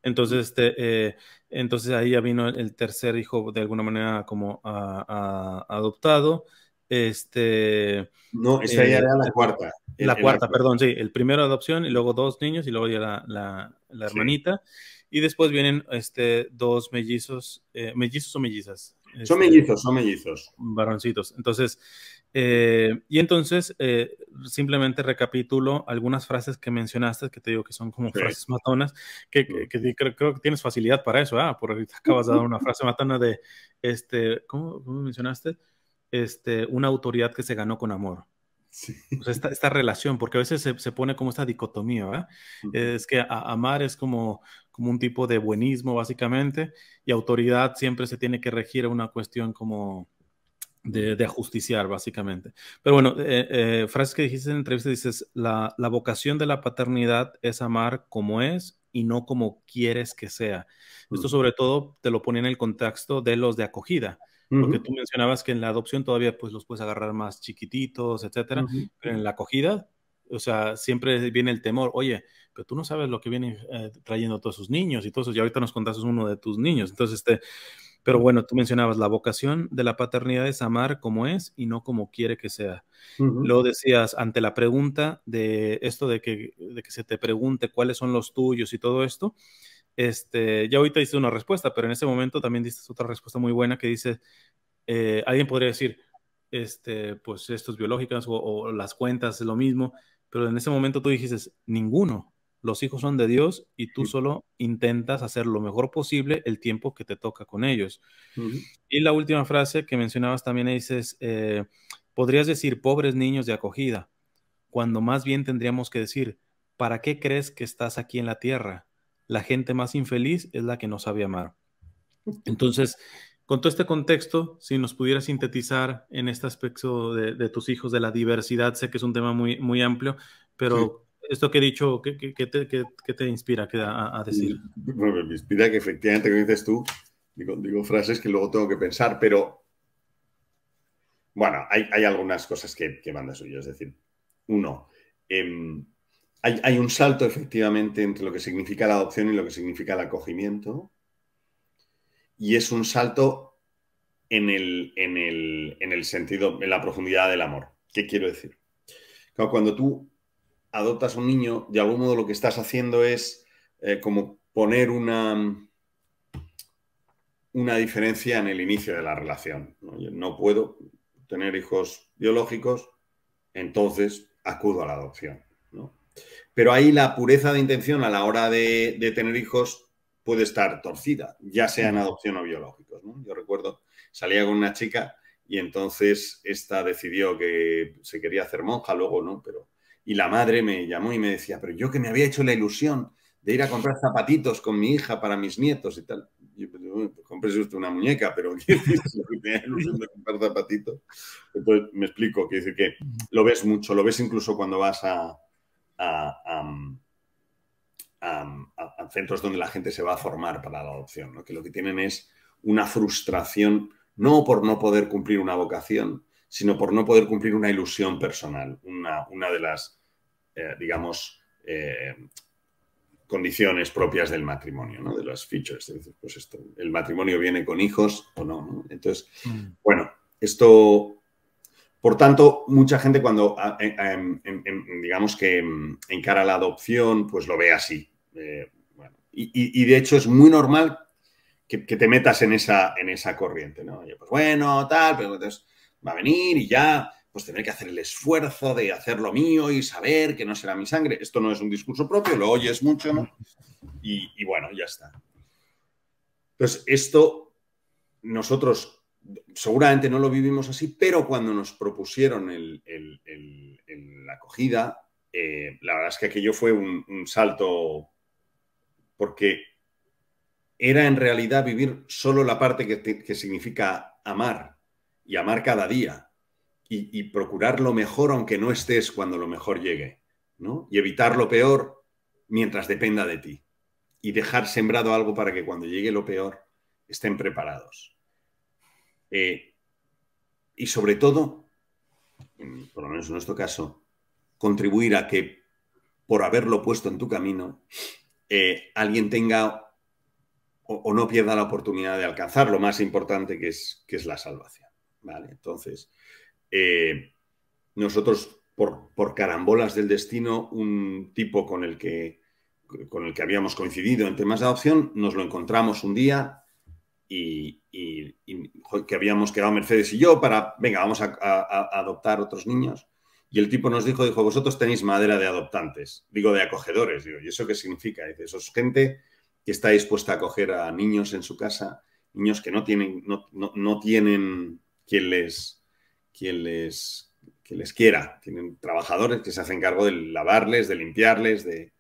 Entonces, este, eh, entonces ahí ya vino el tercer hijo de alguna manera como adoptado. Este, no, esa ya eh, era la cuarta. la cuarta, perdón, sí. El primero adopción y luego dos niños y luego ya la, hermanita. Y después vienen este, dos mellizos, eh, mellizos o mellizas. son este, mellizos, son mellizos. Varoncitos. Entonces, eh, y entonces, eh, simplemente recapitulo algunas frases que mencionaste, que te digo que son como frases matonas, que, creo, que tienes facilidad para eso, ¿ah? por porque acabas de dar una frase matona de, este, ¿cómo, mencionaste? Este, una autoridad que se ganó con amor. Sí. esta, relación, porque a veces se, se pone como esta dicotomía, ¿verdad? Es que amar es como, como un tipo de buenismo, básicamente, y autoridad siempre se tiene que regir a una cuestión como de, ajusticiar, básicamente. Pero bueno, eh, eh, frases que dijiste en entrevista, dices, la, vocación de la paternidad es amar como es y no como quieres que sea. Esto mm. sobre todo te lo ponía en el contexto de los de acogida, porque tú mencionabas que en la adopción todavía pues los puedes agarrar más chiquititos, etcétera, pero en la acogida o sea, siempre viene el temor, oye, pero tú no sabes lo que vienen eh, trayendo todos sus niños y todos eso, y ahorita nos contaste uno de tus niños, entonces, este, pero bueno, tú mencionabas, la vocación de la paternidad es amar como es y no como quiere que sea. Lo decías, ante la pregunta de esto de que, de que se te pregunte cuáles son los tuyos y todo esto, este, ya ahorita hice una respuesta, pero en ese momento también diste otra respuesta muy buena que dice, eh, alguien podría decir, este, pues estos biológicas o, o, las cuentas es lo mismo, pero en ese momento tú dijiste, ninguno los hijos son de Dios y tú solo intentas hacer lo mejor posible el tiempo que te toca con ellos. Y la última frase que mencionabas también dices, eh, podrías decir pobres niños de acogida, cuando más bien tendríamos que decir, ¿para qué crees que estás aquí en la tierra? La gente más infeliz es la que no sabe amar. Entonces, con todo este contexto, si nos pudieras sintetizar en este aspecto de, tus hijos, de la diversidad, sé que es un tema muy, muy amplio, pero esto que he dicho, ¿qué, te, inspira a, decir? me inspira que efectivamente, como dices tú, digo, frases que luego tengo que pensar, pero bueno, hay, algunas cosas que, que van de suyo. Es decir, uno, em, hay, un salto efectivamente entre lo que significa la adopción y lo que significa el acogimiento. Y es un salto en el, en el, en el sentido, en la profundidad del amor. ¿Qué quiero decir? cuando tú adoptas un niño, de algún modo lo que estás haciendo es eh, como poner una, una diferencia en el inicio de la relación. ¿no? puedo tener hijos biológicos, entonces acudo a la adopción. Pero ahí la pureza de intención a la hora de, tener hijos puede estar torcida, ya sea en adopción o biológicos. Yo recuerdo, salía con una chica y entonces esta decidió que se quería hacer monja, luego no, pero y la madre me llamó y me decía, pero yo que me había hecho la ilusión de ir a comprar zapatitos con mi hija para mis nietos y tal. Yo, pues, pues compré usted una muñeca, pero ¿qué la ilusión de comprar zapatitos. Entonces me explico, quiere decir que lo ves mucho, lo ves incluso cuando vas mm, a, a, centros donde la gente se va a formar para la adopción, ¿no? que lo que tienen es una frustración, no por no poder cumplir una vocación, sino por no poder cumplir una ilusión personal, una, una de las, eh, digamos, eh, condiciones propias del matrimonio, ¿no? de las features. Pues el matrimonio viene con hijos o no. Entonces, mm. bueno, esto por tanto, mucha gente cuando, ah, eh, em, em, em, digamos que encara la adopción, pues lo ve así. y, de hecho es muy normal que, te metas en esa, en esa corriente, ¿no? pues bueno, tal, pero va a venir y ya, pues tener que hacer el esfuerzo de hacer lo mío y saber que no será mi sangre. Esto no es un discurso propio, lo oyes mucho, ¿no? Y, bueno, ya está. Entonces, esto nosotros seguramente no lo vivimos así, pero cuando nos propusieron el, la acogida, eh, la verdad es que aquello fue un, salto porque era en realidad vivir solo la parte que, que significa amar y amar cada día y, procurar lo mejor aunque no estés cuando lo mejor llegue, Y evitar lo peor mientras dependa de ti y dejar sembrado algo para que cuando llegue lo peor estén preparados. Eh, y sobre todo, por lo menos en nuestro caso, contribuir a que por haberlo puesto en tu camino, eh, alguien tenga o, no pierda la oportunidad de alcanzar lo más importante que es, que es la salvación. ¿vale? Entonces, eh, nosotros, por, carambolas del destino, un tipo con el, que, con el que habíamos coincidido en temas de adopción, nos lo encontramos un día y, que habíamos quedado Mercedes y yo para, venga, vamos a, adoptar otros niños. Y el tipo nos dijo, dijo, vosotros tenéis madera de adoptantes, digo, de acogedores, digo, ¿y eso qué significa? Dice, eso gente que está dispuesta a acoger a niños en su casa, niños que no tienen, no, no tienen quien les, quien les, les quiera. Tienen trabajadores que se hacen cargo de lavarles, de limpiarles, de,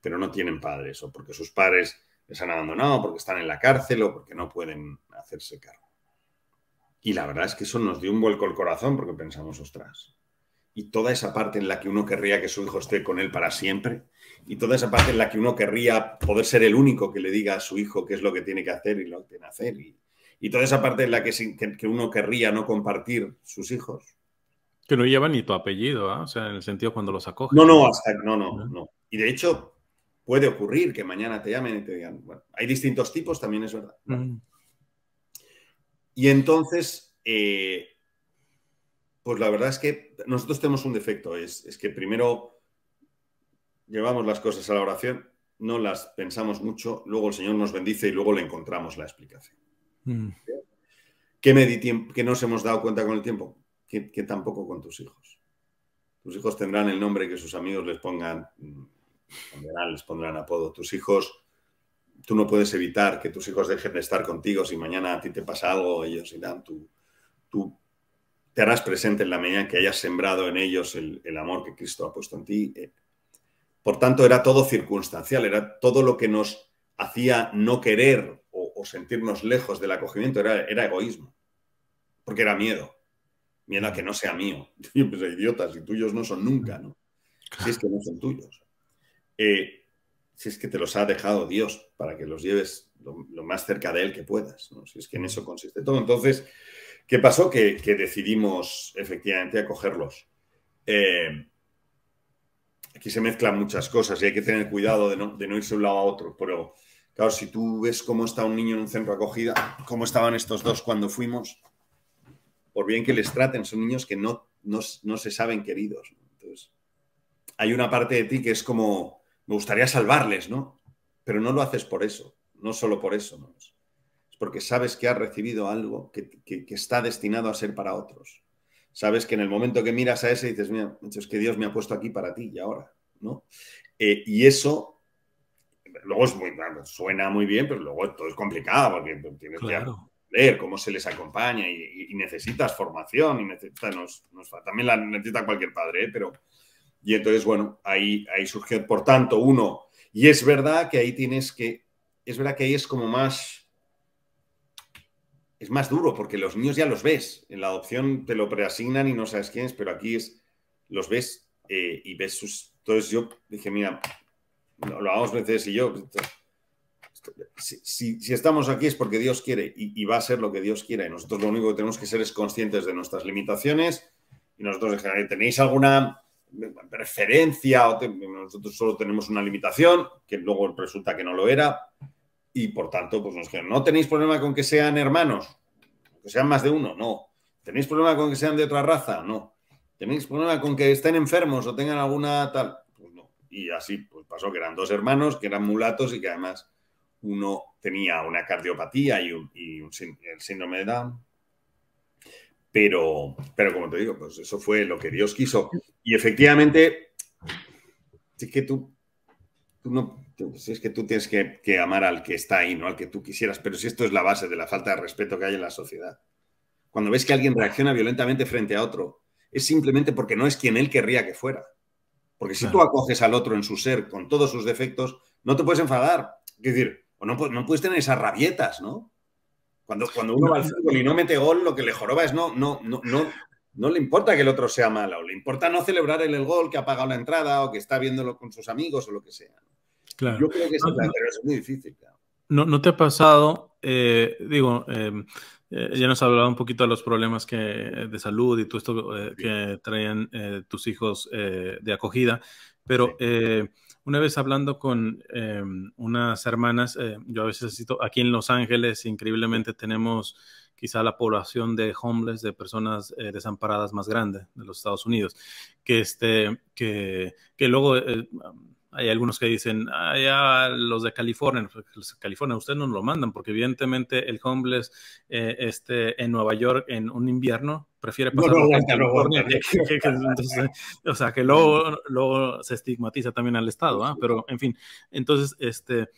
pero no tienen padres o porque sus padres les han abandonado, porque están en la cárcel o porque no pueden hacerse cargo. Y la verdad es que eso nos dio un vuelco al corazón porque pensamos, ostras, y toda esa parte en la que uno querría que su hijo esté con él para siempre, y toda esa parte en la que uno querría poder ser el único que le diga a su hijo qué es lo que tiene que hacer y lo que tiene que hacer, y, y toda esa parte en la que, uno querría no compartir sus hijos. Que no llevan ni tu apellido, ¿ah? o sea, en el sentido cuando los acoge. No, no, hasta, no, no, no. Y de hecho, puede ocurrir que mañana te llamen y te digan, bueno, hay distintos tipos, también es verdad. Y entonces, eh, pues la verdad es que nosotros tenemos un defecto, es que primero llevamos las cosas a la oración, no las pensamos mucho, luego el Señor nos bendice y luego le encontramos la explicación. ¿Qué mm. Que, me nos hemos dado cuenta con el tiempo, que, tampoco con tus hijos. Tus hijos tendrán el nombre que sus amigos les pongan, mm, les pondrán apodo. Tus hijos, tú no puedes evitar que tus hijos dejen de estar contigo si mañana a ti te pasa algo, ellos irán, tú, tú te harás presente en la medida que hayas sembrado en ellos el, el amor que Cristo ha puesto en ti. Eh, por tanto, era todo circunstancial, era todo lo que nos hacía no querer o sentirnos lejos del acogimiento era, era egoísmo, porque era miedo. Miedo a que no sea mío. Yo pensé, idiotas, si tuyos no son nunca, ¿no? Si es que no son tuyos. Eh, si es que te los ha dejado Dios para que los lleves lo, más cerca de Él que puedas, Si es que en eso consiste todo. Entonces, ¿qué pasó? Que, decidimos efectivamente acogerlos. Eh, aquí se mezclan muchas cosas y hay que tener cuidado de no, de no irse de un lado a otro, pero Claro, si tú ves cómo está un niño en un centro acogida, cómo estaban estos dos cuando fuimos, por bien que les traten, son niños que no, no, se saben queridos. Entonces, hay una parte de ti que es como, me gustaría salvarles, ¿no? Pero no lo haces por eso, no solo por eso, ¿no? Es porque sabes que has recibido algo que, está destinado a ser para otros. Sabes que en el momento que miras a ese dices, mira, es que Dios me ha puesto aquí para ti y ahora, ¿no? Eh, y eso luego es muy, suena muy bien, pero luego todo es complicado porque tienes que ver cómo se les acompaña y, necesitas formación y nos, también la necesita cualquier padre, ¿eh? pero... Y entonces, bueno, ahí, ahí surgió, por tanto, uno. Y es verdad que ahí tienes que, es verdad que ahí es como más, es más duro porque los niños ya los ves. En la adopción te lo preasignan y no sabes quién es, pero aquí es, los ves eh, y ves sus... Entonces yo dije, mira, lo hagamos veces y yo. Si, estamos aquí es porque Dios quiere y, va a ser lo que Dios quiera. Y nosotros lo único que tenemos que ser es conscientes de nuestras limitaciones. Y nosotros en ¿tenéis alguna preferencia? O nosotros solo tenemos una limitación, que luego resulta que no lo era. Y por tanto, pues nos dijeron, ¿no tenéis problema con que sean hermanos? ¿Que sean más de uno? No. ¿Tenéis problema con que sean de otra raza? No. ¿Tenéis problema con que estén enfermos o tengan alguna tal? Y así pues, pasó que eran dos hermanos, que eran mulatos y que además uno tenía una cardiopatía y, un, el síndrome de Down. Pero, pero como te digo, pues eso fue lo que Dios quiso. Y efectivamente, es que tú, no, es que tú tienes que, que, amar al que está ahí, no al que tú quisieras. Pero si esto es la base de la falta de respeto que hay en la sociedad. Cuando ves que alguien reacciona violentamente frente a otro, es simplemente porque no es quien él querría que fuera. Porque si tú acoges al otro en su ser con todos sus defectos, no te puedes enfadar. Es decir, o no, no puedes tener esas rabietas, ¿no? Cuando, cuando uno va al fútbol y no mete gol, lo que le joroba es no, no, no, no, no le importa que el otro sea malo, le importa no celebrar el, gol que ha pagado la entrada o que está viéndolo con sus amigos o lo que sea. Yo creo que es muy difícil. Claro. No, te ha pasado, eh, digo, em, eh, ya nos hablaba un poquito de los problemas que, eh, de salud y todo esto eh, que traían tus hijos de acogida, pero una vez hablando con em, unas hermanas, yo a veces cito, aquí en Los Ángeles increíblemente tenemos quizá la población de homeless, de personas desamparadas más grande de los Estados Unidos, que, este, que, que luego hay algunos que dicen, ah, ya los de California, pues, los California, ustedes nos lo mandan, porque evidentemente el homeless eh, este, en Nueva York en un invierno prefiere pasar no, California. Eh, o sea, que luego, se estigmatiza también al Estado, ¿ah? pero en fin, entonces, este,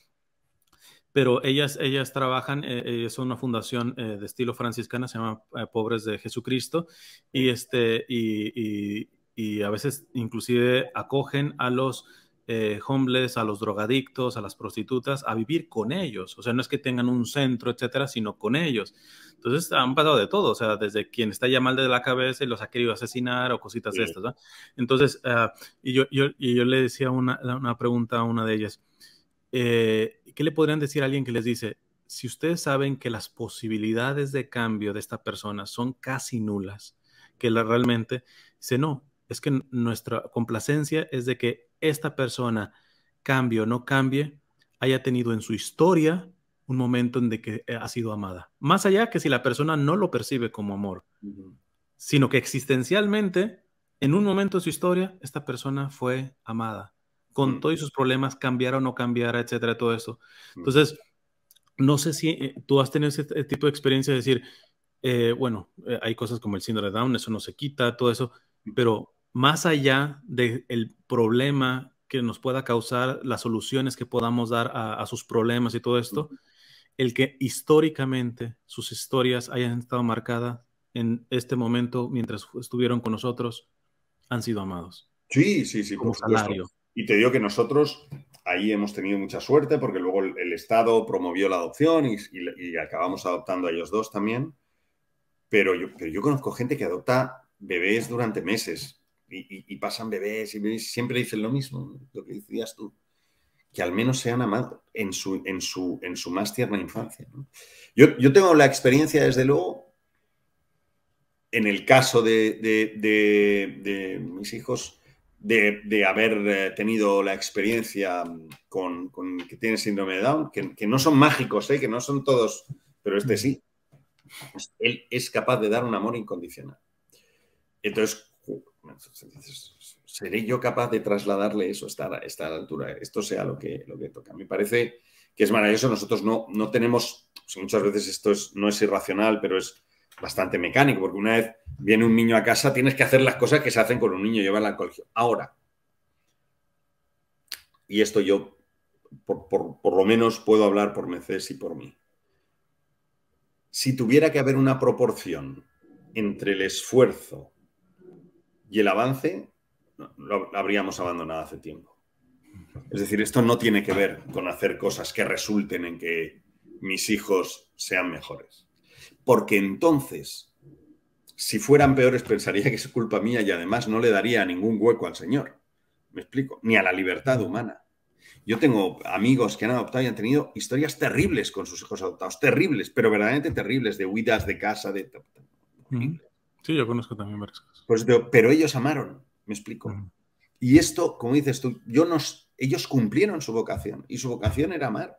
pero ellas, ellas trabajan, es eh, una fundación de estilo franciscana, se llama Pobres de Jesucristo, y, este, y, y, a veces inclusive acogen a los eh, a los drogadictos, a las prostitutas, a vivir con ellos. O sea, no es que tengan un centro, etcétera, sino con ellos. Entonces han pasado de todo, o sea, desde quien está ya mal de la cabeza y los ha querido asesinar o cositas de estas. Entonces, ah, y, yo, y yo le decía una, pregunta a una de ellas: eh, ¿qué le podrían decir a alguien que les dice, si ustedes saben que las posibilidades de cambio de esta persona son casi nulas, que la, realmente se no, es que nuestra complacencia es de que esta persona, cambie o no cambie, haya tenido en su historia un momento en de que eh, ha sido amada. Más allá que si la persona no lo percibe como amor, sino que existencialmente, en un momento de su historia, esta persona fue amada, con todos sus problemas, cambiara o no cambiara, etcétera, todo eso. Entonces, no sé si eh, tú has tenido ese tipo de experiencia de decir, eh, bueno, hay cosas como el síndrome de Down, eso no se quita, todo eso, pero más allá del problema que nos pueda causar, las soluciones que podamos dar a, sus problemas y todo esto, el que históricamente sus historias hayan estado marcadas en este momento mientras estuvieron con nosotros, han sido amados. Sí, sí, sí, Y te digo que nosotros ahí hemos tenido mucha suerte porque luego el, Estado promovió la adopción y, acabamos adoptando a ellos dos también. Pero yo, pero yo conozco gente que adopta bebés durante meses y, pasan bebés y siempre dicen lo mismo, lo que decías tú, que al menos sean han en su, en su, en su más tierna infancia. Yo, tengo la experiencia, desde luego, en el caso de, mis hijos, de, haber eh, tenido la experiencia con, que tiene síndrome de Down, que, no son mágicos, ¿eh? que no son todos, pero este sí. Mm. Pues él es capaz de dar un amor incondicional. Entonces, ¿seré yo capaz de trasladarle eso a esta, a la altura? Esto sea lo que, lo que toca. Me parece que es maravilloso. Nosotros no, no tenemos, muchas veces esto no es irracional, pero es bastante mecánico, porque una vez viene un niño a casa, tienes que hacer las cosas que se hacen con un niño, llevarlo al colegio. Ahora, y esto yo por, por lo menos puedo hablar por Mercedes y por mí. Si tuviera que haber una proporción entre el esfuerzo y el avance lo habríamos abandonado hace tiempo. Es decir, esto no tiene que ver con hacer cosas que resulten en que mis hijos sean mejores. Porque entonces, si fueran peores, pensaría que es culpa mía y además no le daría ningún hueco al Señor. ¿Me explico? Ni a la libertad humana. Yo tengo amigos que han adoptado y han tenido historias terribles con sus hijos adoptados, terribles, pero verdaderamente terribles, de huidas de casa, de... Mm. Sí, yo conozco también varias pero ellos amaron, me explico. Y esto, como dices tú, yo nos, ellos cumplieron su vocación y su vocación era amar.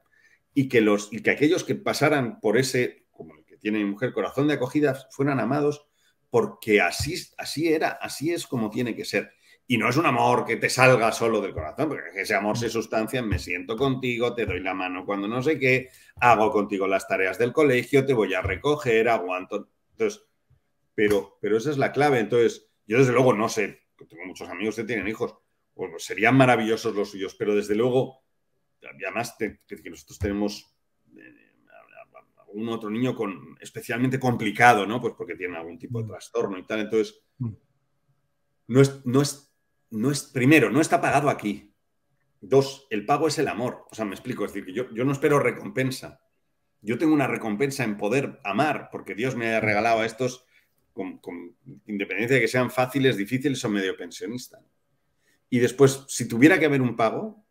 Y que, los, y que aquellos que pasaran por ese, como el que tiene mi mujer, corazón de acogida, fueran amados porque así, así era, así es como tiene que ser. Y no es un amor que te salga solo del corazón, porque ese amor se sustancia, me siento contigo, te doy la mano cuando no sé qué, hago contigo las tareas del colegio, te voy a recoger, aguanto. Entonces, pero, pero esa es la clave. Entonces, yo desde luego no sé, tengo muchos amigos que tienen hijos, pues, pues, serían maravillosos los suyos, pero desde luego, además que, nosotros tenemos un eh, algún otro niño con, especialmente complicado, ¿no? Pues porque tiene algún tipo de mm. trastorno y tal. Entonces, mm. no es, no es, no es, primero, no está pagado aquí. Dos, el pago es el amor. O sea, me explico, es decir, yo, yo no espero recompensa. Yo tengo una recompensa en poder amar, porque Dios me ha regalado a estos con, independencia de que sean fáciles, difíciles o medio pensionistas Y después, si tuviera que haber un pago,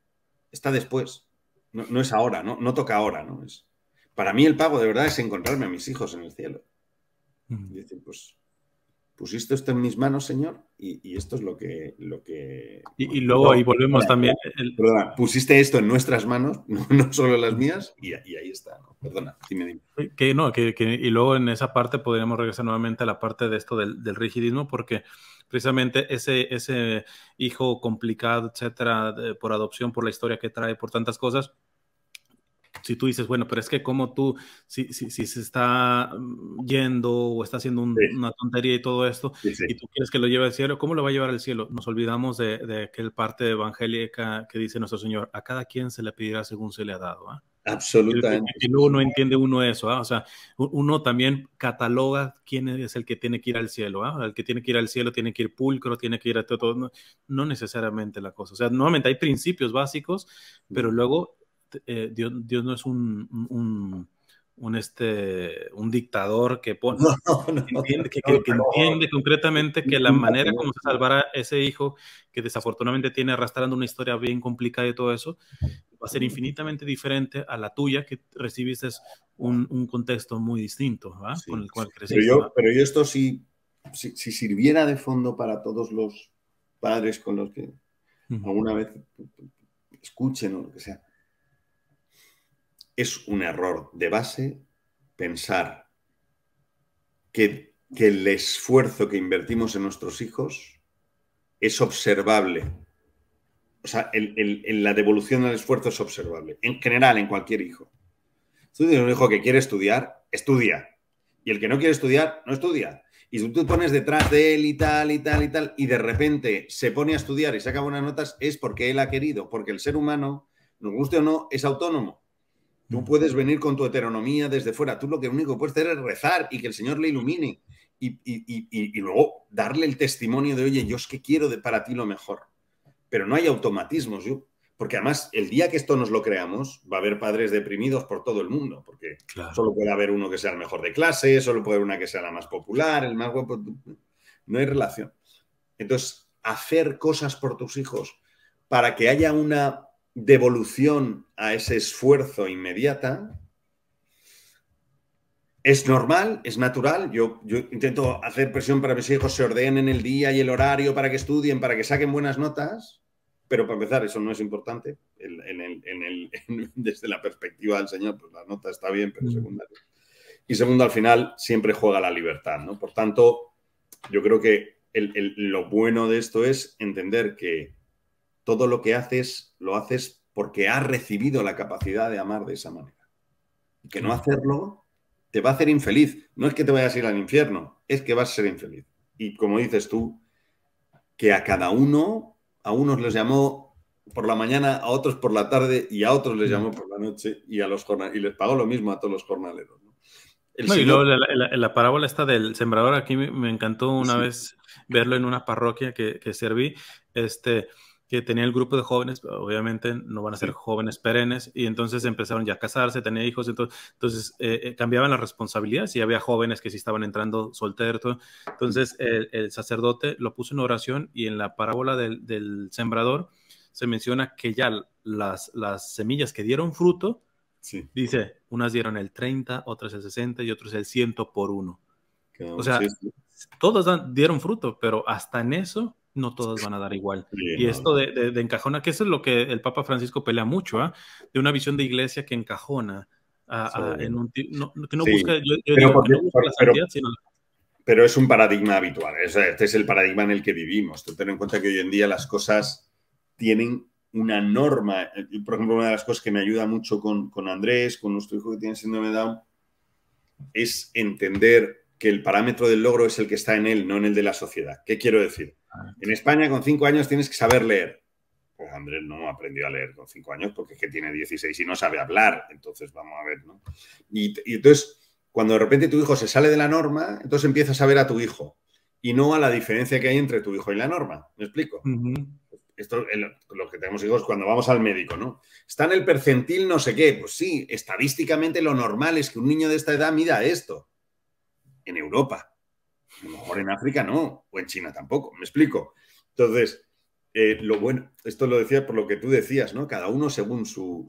está después. No, es ahora, no, toca ahora. ¿no? Es, para mí el pago de verdad es encontrarme a mis hijos en el cielo. Y pues pusiste esto en mis manos, Señor, y, y esto es lo que... Lo que y, luego ahí volvemos también... El... Perdona, pusiste esto en nuestras manos, no, solo las mías, y, ahí está. ¿no? Perdona, dime, dime. Que no, que, y luego en esa parte podríamos regresar nuevamente a la parte de esto del, del rigidismo, porque precisamente ese, ese hijo complicado, etcétera, por adopción, por la historia que trae, por tantas cosas, si tú dices, bueno, pero es que como tú, si, si, si, se está mm, yendo o está haciendo una tontería y todo esto, y tú quieres que lo lleve al cielo, ¿cómo lo va a llevar al cielo? Nos olvidamos de, de aquel parte evangélica que dice nuestro Señor, a cada quien se le pedirá según se le ha dado. ¿ah? Absolutamente. Y luego no entiende uno eso, ¿ah? o sea, uno también cataloga quién es el que tiene que ir al cielo, ah el que tiene que ir al cielo tiene que ir pulcro, tiene que ir a todo, no, no necesariamente la cosa, o sea, nuevamente hay principios básicos, pero luego eh, Dios, Dios, no es un, un, este, un dictador que, entiende, concretamente que la manera como se salvará ese hijo, que desafortunadamente tiene arrastrando una historia bien complicada y todo eso, va a ser infinitamente diferente a la tuya, que recibiste un, un contexto muy distinto, Con el cual creciste. Pero yo, esto sí, si, si, sirviera de fondo para todos los padres con los que alguna vez escuchen o lo que sea, es un error de base pensar que, el esfuerzo que invertimos en nuestros hijos es observable. O sea, la devolución del esfuerzo es observable, en general, en cualquier hijo. Tú tienes un hijo que quiere estudiar, estudia. Y el que no quiere estudiar, no estudia. Y si tú pones detrás de él y tal, y tal, y tal, y de repente se pone a estudiar y saca buenas notas, es porque él ha querido, porque el ser humano, nos guste o no, es autónomo. Tú puedes venir con tu heteronomía desde fuera. Tú lo que único que puedes hacer es rezar y que el Señor le ilumine. Y, luego darle el testimonio de, oye, yo es que quiero de, para ti lo mejor. Pero no hay automatismos. Yo, porque además, el día que esto nos lo creamos, va a haber padres deprimidos por todo el mundo. Porque solo puede haber uno que sea el mejor de clase, solo puede haber una que sea la más popular, el más guapo. No hay relación. Entonces, hacer cosas por tus hijos para que haya una devolución a ese esfuerzo inmediata. Es normal, es natural. Yo, intento hacer presión para que mis hijos se ordenen el día y el horario, para que estudien, para que saquen buenas notas. Pero para empezar, eso no es importante. desde la perspectiva del Señor, pues la nota está bien, pero mm. secundaria. Y segundo, al final, siempre juega la libertad. ¿no? Por tanto, yo creo que lo bueno de esto es entender que todo lo que haces lo haces porque has recibido la capacidad de amar de esa manera. Y que no mm. hacerlo te va a hacer infeliz. No es que te vayas a ir al infierno, es que vas a ser infeliz. Y como dices tú, que a cada uno, a unos les llamó por la mañana, a otros por la tarde y a otros les llamó mm. por la noche y a los y les pagó lo mismo a todos los jornaleros. y la, parábola está del sembrador, aquí me, encantó una vez verlo en una parroquia que, que serví. Este, que tenía el grupo de jóvenes, obviamente no van a ser jóvenes perennes, y entonces empezaron ya a casarse, tenía hijos, entonces, entonces eh, eh, cambiaban las responsabilidades y había jóvenes que sí estaban entrando solteros. Entonces el, sacerdote lo puso en oración y en la parábola del, sembrador se menciona que ya las, las semillas que dieron fruto, dice, unas dieron el 30, otras el 60 y otras el 100 por uno. o sea, todos todas dieron fruto, pero hasta en eso no todas van a dar igual. y esto de, encajona, que eso es lo que el Papa Francisco pelea mucho, ¿ah? de una visión de iglesia que encajona, que no busca, pero, es un paradigma habitual. Este es el paradigma en el que vivimos. Ten en cuenta que hoy en día las cosas tienen una norma. Por ejemplo, una de las cosas que me ayuda mucho con, con Andrés, con nuestro hijo que tiene síndrome de Down, es entender que el parámetro del logro es el que está en él, no en el de la sociedad. ¿Qué quiero decir? En España con cinco años tienes que saber leer. Pues Andrés no aprendió a leer con cinco años porque es que tiene 16 y no sabe hablar. Entonces, vamos a ver, ¿no? Y, entonces, cuando de repente tu hijo se sale de la norma, entonces empiezas a ver a tu hijo y no a la diferencia que hay entre tu hijo y la norma. ¿Me explico? Esto, lo lo que tenemos hijos, cuando vamos al médico, ¿no? Está en el percentil no sé qué. Pues sí, estadísticamente lo normal es que un niño de esta edad mida esto en Europa. A lo mejor en África no, o en China tampoco, me explico. Entonces, eh, lo bueno, esto lo decía por lo que tú decías, ¿no? Cada uno según su,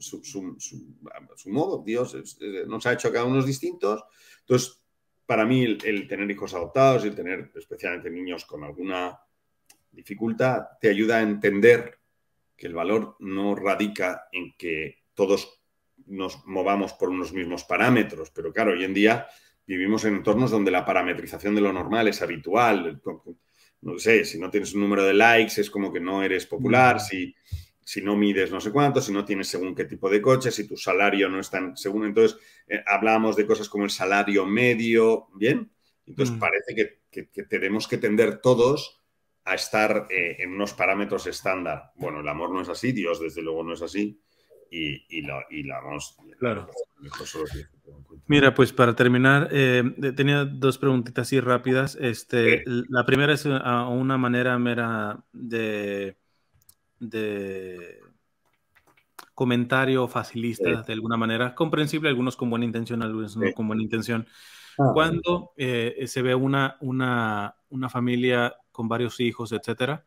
modo, Dios nos ha hecho a cada uno distintos. Entonces, para mí el tener hijos adoptados y el tener especialmente niños con alguna dificultad te ayuda a entender que el valor no radica en que todos nos movamos por unos mismos parámetros, pero claro, hoy en día Vivimos en entornos donde la parametrización de lo normal es habitual. No sé, si no tienes un número de likes es como que no eres popular, mm. si, no mides no sé cuánto, si no tienes según qué tipo de coche, si tu salario no es tan según. Entonces, eh, hablábamos de cosas como el salario medio, ¿bien? Entonces, mm. parece que, tenemos que tender todos a estar eh, en unos parámetros estándar. Bueno, el amor no es así, Dios desde luego no es así y, y, Claro. Mira, pues para terminar, eh, tenía dos preguntitas así rápidas. Este, La primera es ah, una manera mera de, de comentario facilista, de alguna manera, comprensible, algunos con buena intención, algunos no con buena intención. Ah, Cuando eh, se ve una, una, una familia con varios hijos, etcétera,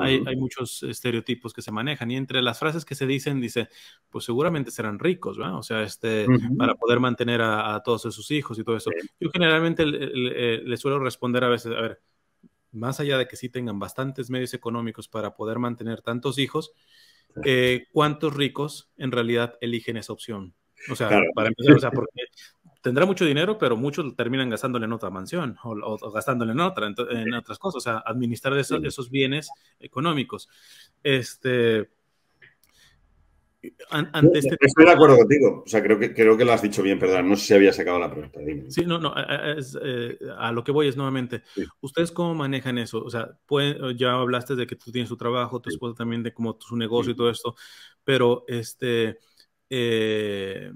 hay, muchos estereotipos que se manejan y entre las frases que se dicen dice, pues seguramente serán ricos, ¿verdad? O sea, este, para poder mantener a, todos sus hijos y todo eso. Yo generalmente eh, le, suelo responder a veces, a ver, más allá de que sí tengan bastantes medios económicos para poder mantener tantos hijos, eh, ¿cuántos ricos en realidad eligen esa opción? O sea, para empezar, o sea, porque tendrá mucho dinero, pero muchos terminan gastándole en otra mansión o, gastándole en, otra, en, otras cosas, o sea, administrar esos, bienes económicos. Este, este, Estoy de acuerdo contigo, o sea, creo que, creo que lo has dicho bien, perdón, no sé si había sacado la pregunta. Sí, no, no, eh, a lo que voy es nuevamente, ¿ustedes cómo manejan eso? O sea, ya hablaste de que tú tienes tu trabajo, tu esposa también de cómo tu negocio y todo esto, pero este... Eh,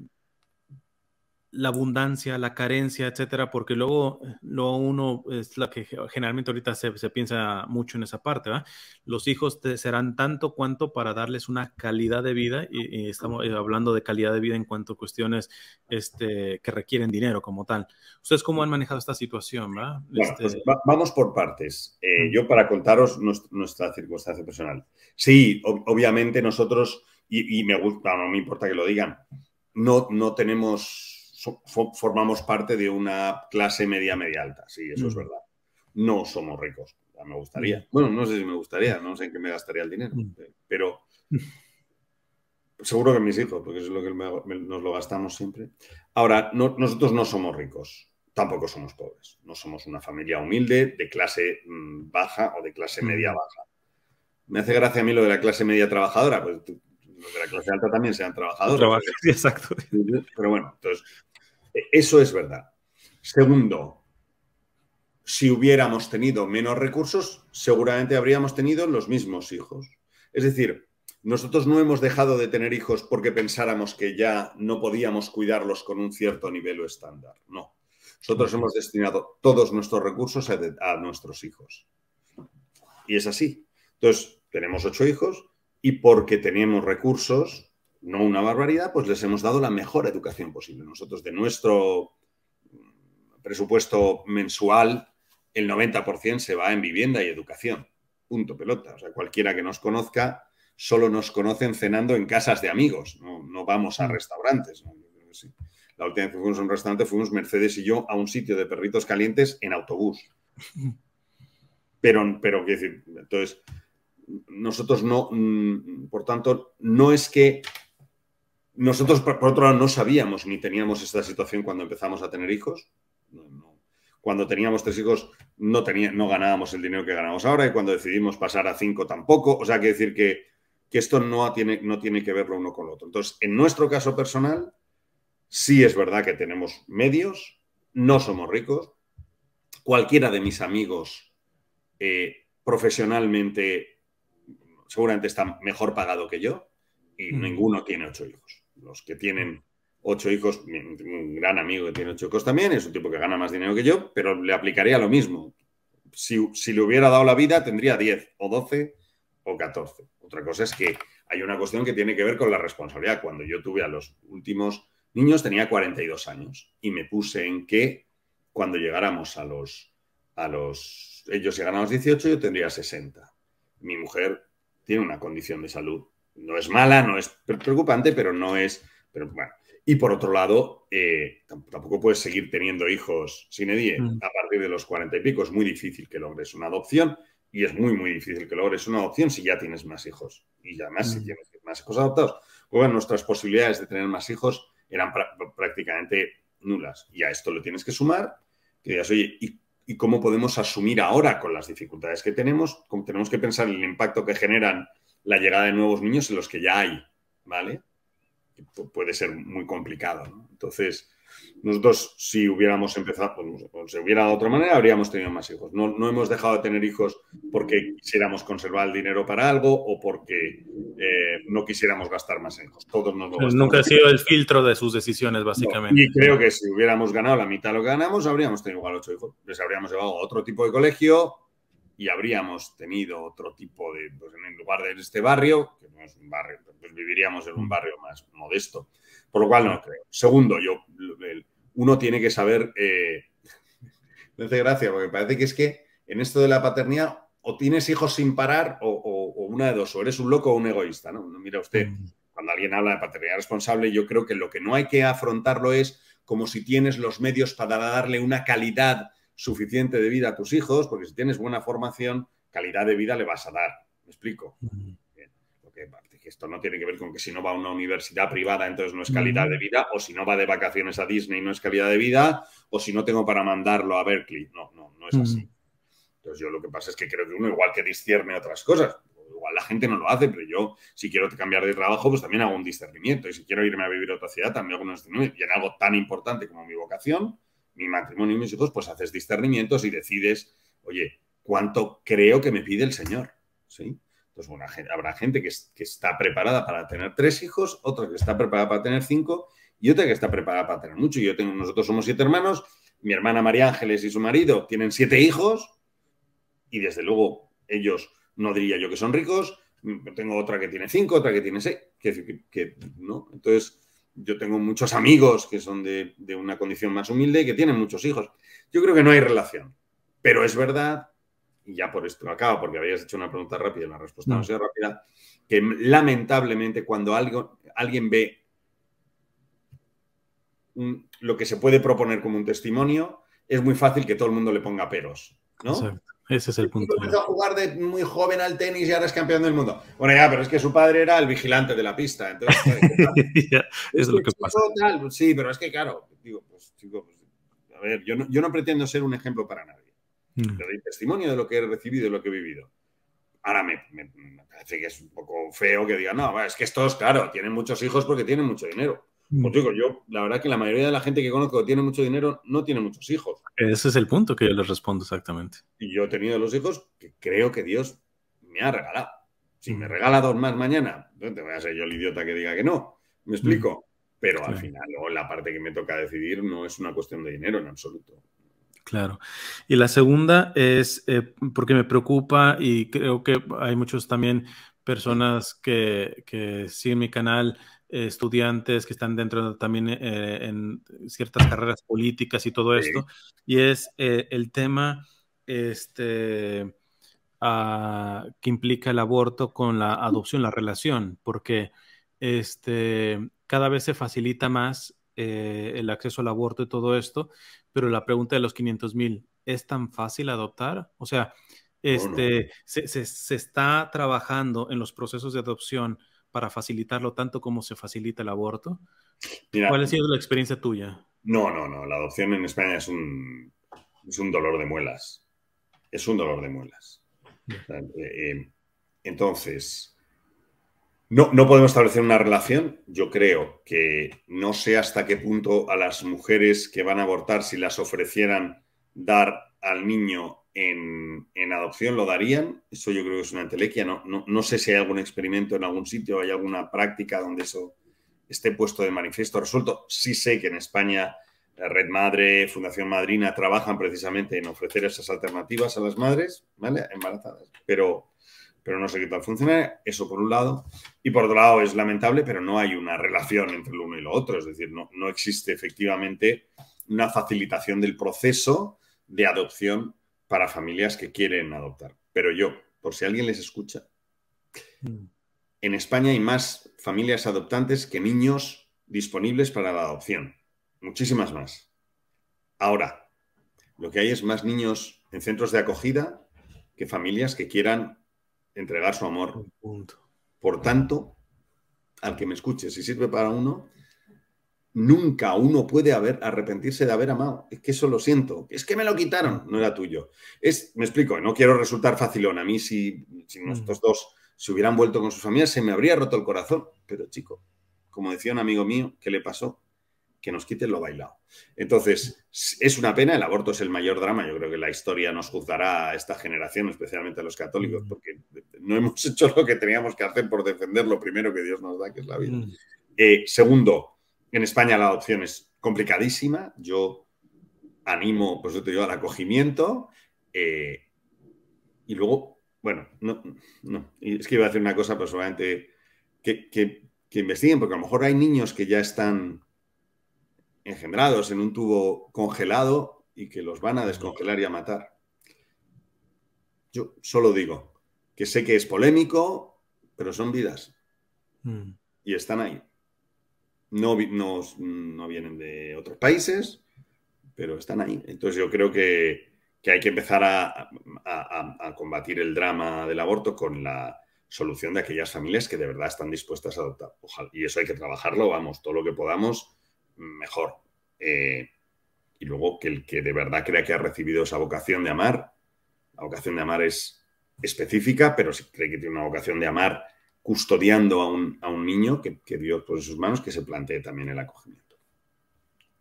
la abundancia, la carencia, etcétera, porque luego, lo eh, uno es la que generalmente ahorita se, piensa mucho en esa parte, ¿verdad? Los hijos serán tanto cuanto para darles una calidad de vida, y, estamos eh, hablando de calidad de vida en cuanto a cuestiones este, que requieren dinero como tal. ¿Ustedes cómo han manejado esta situación, este pues, vamos por partes. Eh, yo para contaros nuestra, circunstancia personal. Sí, obviamente nosotros, y, y me gusta, no me importa que lo digan, no, no tenemos formamos parte de una clase media, media alta, sí, eso es mm. verdad. No somos ricos, me gustaría. Mm. Bueno, no sé si me gustaría, no sé en qué me gastaría el dinero, mm. eh, pero seguro que mis hijos, porque eso es lo que nos lo gastamos siempre. Ahora, nosotros no somos ricos, tampoco somos pobres, no somos una familia humilde, de clase baja o de clase media baja. Me hace gracia a mí lo de la clase media trabajadora, pues los de la clase alta también sean trabajadores. exacto. Pero bueno, entonces e-, eso es verdad. Segundo, si hubiéramos tenido menos recursos, seguramente habríamos tenido los mismos hijos. Es decir, nosotros no hemos dejado de tener hijos porque pensáramos que ya no podíamos cuidarlos con un cierto nivel o estándar. No. Nosotros hemos destinado todos nuestros recursos a, nuestros hijos. Y es así. Entonces, tenemos ocho hijos y porque tenemos recursos, no una barbaridad, pues les hemos dado la mejor educación posible. Nosotros de nuestro presupuesto mensual, el 90% se va en vivienda y educación. Punto pelota. O sea, cualquiera que nos conozca, solo nos conocen cenando en casas de amigos, no, vamos a mm. restaurantes. La última vez que fuimos a un restaurante fuimos Mercedes y yo a un sitio de perritos calientes en autobús. Pero, pero quiero decir, entonces, nosotros no, mm, por tanto, no es que nosotros, por otro lado, no sabíamos ni teníamos esta situación cuando empezamos a tener hijos. Cuando teníamos tres hijos no, tenía, no ganábamos el dinero que ganamos ahora y cuando decidimos pasar a cinco tampoco. O sea, que decir que, esto no tiene, no tiene que verlo uno con lo otro. Entonces, en nuestro caso personal, sí es verdad que tenemos medios, no somos ricos. Cualquiera de mis amigos eh, profesionalmente seguramente está mejor pagado que yo y mm. ninguno tiene ocho hijos los que tienen ocho hijos, un gran amigo que tiene ocho hijos también, es un tipo que gana más dinero que yo, pero le aplicaría lo mismo. Si, le hubiera dado la vida, tendría 10 o 12 o 14. Otra cosa es que hay una cuestión que tiene que ver con la responsabilidad. Cuando yo tuve a los últimos niños tenía 42 años y me puse en que cuando llegáramos a los, a los, ellos llegaran a los 18, yo tendría 60. Mi mujer tiene una condición de salud no es mala, no es preocupante, pero no es. Pero, bueno. Y por otro lado, eh, tampoco puedes seguir teniendo hijos sin edie mm. a partir de los cuarenta y pico. Es muy difícil que logres una adopción y es muy, muy difícil que logres una adopción si ya tienes más hijos. Y además, si mm. tienes más hijos adoptados, pues bueno, nuestras posibilidades de tener más hijos eran prácticamente nulas. Y a esto lo tienes que sumar, que digas, oye, ¿y, cómo podemos asumir ahora con las dificultades que tenemos? tenemos que pensar en el impacto que generan la llegada de nuevos niños en los que ya hay, ¿vale? puede ser muy complicado. ¿no? Entonces, nosotros si hubiéramos empezado, pues, o hubiera de otra manera, habríamos tenido más hijos. No, no, hemos dejado de tener hijos porque quisiéramos conservar el dinero para algo o porque eh, no quisiéramos gastar más en hijos. Todos nos lo pues Nunca ha sido el filtro de sus decisiones, básicamente. y creo que si hubiéramos ganado la mitad de lo que ganamos, habríamos tenido igual ocho hijos. Les habríamos llevado a otro tipo de colegio, y habríamos tenido otro tipo de, pues, en lugar de este barrio, que no es un barrio, pues viviríamos en un mm. barrio más modesto. Por lo cual no creo. Segundo, yo, uno tiene que saber... Eh... Me hace gracia, porque parece que es que en esto de la paternidad o tienes hijos sin parar o, una de dos, o eres un loco o un egoísta, Mira usted, mm. cuando alguien habla de paternidad responsable, yo creo que lo que no hay que afrontarlo es como si tienes los medios para darle una calidad suficiente de vida a tus hijos, porque si tienes buena formación, calidad de vida le vas a dar. ¿Me explico? esto no tiene que ver con que si no va a una universidad privada, entonces no es calidad de vida, o si no va de vacaciones a Disney, no es calidad de vida, o si no tengo para mandarlo a Berkeley. No, no, no es así. Entonces yo lo que pasa es que creo que uno igual que discierne otras cosas, igual la gente no lo hace, pero yo si quiero cambiar de trabajo, pues también hago un discernimiento. Y si quiero irme a vivir a otra ciudad, también hago un discernimiento. Y en algo tan importante como mi vocación, mi matrimonio y mis hijos, pues haces discernimientos y decides, oye, ¿cuánto creo que me pide el Señor? ¿Sí? Entonces, bueno, habrá gente que, está preparada para tener tres hijos, otra que está preparada para tener cinco y otra que está preparada para tener mucho. Yo tengo, nosotros somos siete hermanos, mi hermana María Ángeles y su marido tienen siete hijos y desde luego ellos no diría yo que son ricos. Tengo otra que tiene cinco, otra que tiene seis. Que, ¿no? Entonces, yo tengo muchos amigos que son de, una condición más humilde y que tienen muchos hijos. Yo creo que no hay relación. Pero es verdad, y ya por esto acabo, porque habías hecho una pregunta rápida y la respuesta no, sea rápida, que lamentablemente cuando algo, alguien ve lo que se puede proponer como un testimonio, es muy fácil que todo el mundo le ponga peros, ¿no? Ese es el punto. Empezó a jugar de muy joven al tenis y ahora es campeón del mundo. Bueno, ya, pero es que su padre era el vigilante de la pista. es lo que pasa. sí, pero es que, claro, digo, pues, pues a ver, yo no, pretendo ser un ejemplo para nadie. Yo mm. doy testimonio de lo que he recibido y lo que he vivido. Ahora me, parece que es un poco feo que diga no, es que estos, claro, tienen muchos hijos porque tienen mucho dinero. Pues digo, yo, la verdad que la mayoría de la gente que conozco tiene mucho dinero no tiene muchos hijos. Ese es el punto que yo les respondo exactamente. Y yo he tenido los hijos que creo que Dios me ha regalado. Si me mm. regala dos más mañana, no te voy a ser yo el idiota que diga que no. ¿Me explico? Mm. Pero al final, la parte que me toca decidir no es una cuestión de dinero en absoluto. Claro. Y la segunda es eh, porque me preocupa y creo que hay muchos también personas que, que siguen mi canal estudiantes que están dentro también eh, en ciertas carreras políticas y todo esto, y es eh, el tema este, ah, que implica el aborto con la adopción, la relación, porque este, cada vez se facilita más eh, el acceso al aborto y todo esto, pero la pregunta de los 500 mil, ¿es tan fácil adoptar? O sea, este, se está trabajando en los procesos de adopción para facilitarlo tanto como se facilita el aborto? ¿Cuál ha sido la experiencia tuya? No, no, no. La adopción en España es un, dolor de muelas. Es un dolor de muelas. Eh, eh, entonces, no, no podemos establecer una relación. Yo creo que no sé hasta qué punto a las mujeres que van a abortar, si las ofrecieran dar al niño en, adopción lo darían. Eso yo creo que es una entelequia. No, no, sé si hay algún experimento en algún sitio, hay alguna práctica donde eso esté puesto de manifiesto resuelto. Sí sé que en España eh, Red Madre, Fundación Madrina trabajan precisamente en ofrecer esas alternativas a las madres, ¿vale? Embarazadas. Pero, pero no sé qué tal funciona. Eso por un lado. Y por otro lado, es lamentable, pero no hay una relación entre el uno y lo otro. Es decir, no, no existe efectivamente una facilitación del proceso de adopción para familias que quieren adoptar. Pero yo, por si alguien les escucha, mm. en España hay más familias adoptantes que niños disponibles para la adopción. Muchísimas más. Ahora, lo que hay es más niños en centros de acogida que familias que quieran entregar su amor. Por tanto, al que me escuche, si sirve para uno, Nunca uno puede haber, arrepentirse de haber amado. Es que eso lo siento. Es que me lo quitaron. No era tuyo. Es, me explico, no quiero resultar facilón. A mí, si, si mm. estos dos se hubieran vuelto con sus familias, se me habría roto el corazón. Pero, chico, como decía un amigo mío, ¿qué le pasó? Que nos quiten lo bailado. Entonces, es una pena. El aborto es el mayor drama. Yo creo que la historia nos juzgará a esta generación, especialmente a los católicos, mm. porque no hemos hecho lo que teníamos que hacer por defender lo primero que Dios nos da, que es la vida. Mm. Eh, segundo, en España la adopción es complicadísima. Yo animo, por pues al acogimiento. Eh, y luego, bueno, no, no. Es que iba a decir una cosa, pero pues solamente que, que, investiguen, porque a lo mejor hay niños que ya están engendrados en un tubo congelado y que los van a descongelar y a matar. Yo solo digo que sé que es polémico, pero son vidas. Mm. Y están ahí no, vienen de otros países, pero están ahí. Entonces yo creo que, hay que empezar a, combatir el drama del aborto con la solución de aquellas familias que de verdad están dispuestas a adoptar. y eso hay que trabajarlo, vamos, todo lo que podamos, mejor. Eh, y luego que el que de verdad crea que ha recibido esa vocación de amar, la vocación de amar es específica, pero si cree que tiene una vocación de amar custodiando a un, a un niño que, que, Dios por sus manos, que se plantee también el acogimiento.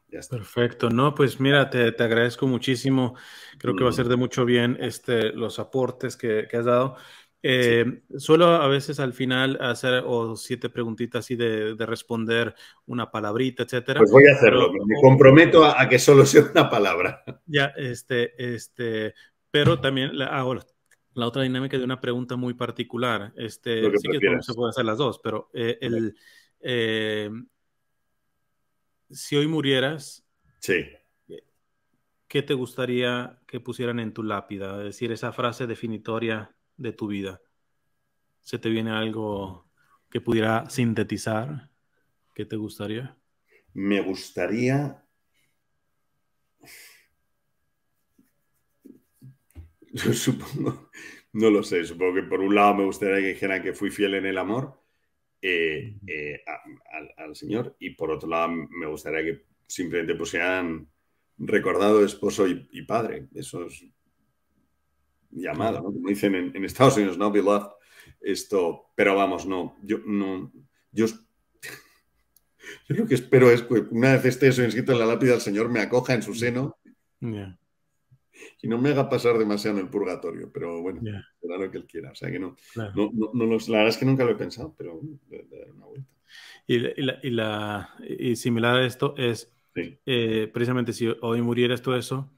Ya Perfecto, ¿no? Pues mira, te, agradezco muchísimo. Creo que va a mm. ser de mucho bien este, los aportes que, has dado. Eh, Suelo a veces al final hacer o siete preguntitas así de, responder una palabrita, etcétera. Pues voy a hacerlo, me comprometo a, que solo sea una palabra. Ya, este, este, pero también la, hago la otra dinámica de una pregunta muy particular. Este, sí que se puede hacer las dos, pero eh, eh, si hoy murieras, sí. Eh, ¿qué te gustaría que pusieran en tu lápida? Es decir, esa frase definitoria de tu vida. ¿Se te viene algo que pudiera sintetizar? ¿Qué te gustaría? Me gustaría supongo, no lo sé, supongo que por un lado me gustaría que dijeran que fui fiel en el amor eh, eh, al, Señor y por otro lado me gustaría que simplemente pusieran recordado esposo y, padre. Eso es llamada, ¿no? Como dicen en, Estados Unidos, no loved, esto, pero vamos, no, yo no, yo, lo que espero es que una vez esté eso inscrito en la lápida, el Señor me acoja en su seno y no me haga pasar demasiado en el purgatorio, pero bueno, yeah. será lo que él quiera. O sea que no, no, no, la verdad es que nunca lo he pensado, pero le, daré una vuelta. Y, y, la, y, similar a esto es, eh, precisamente si hoy murieras tú eso,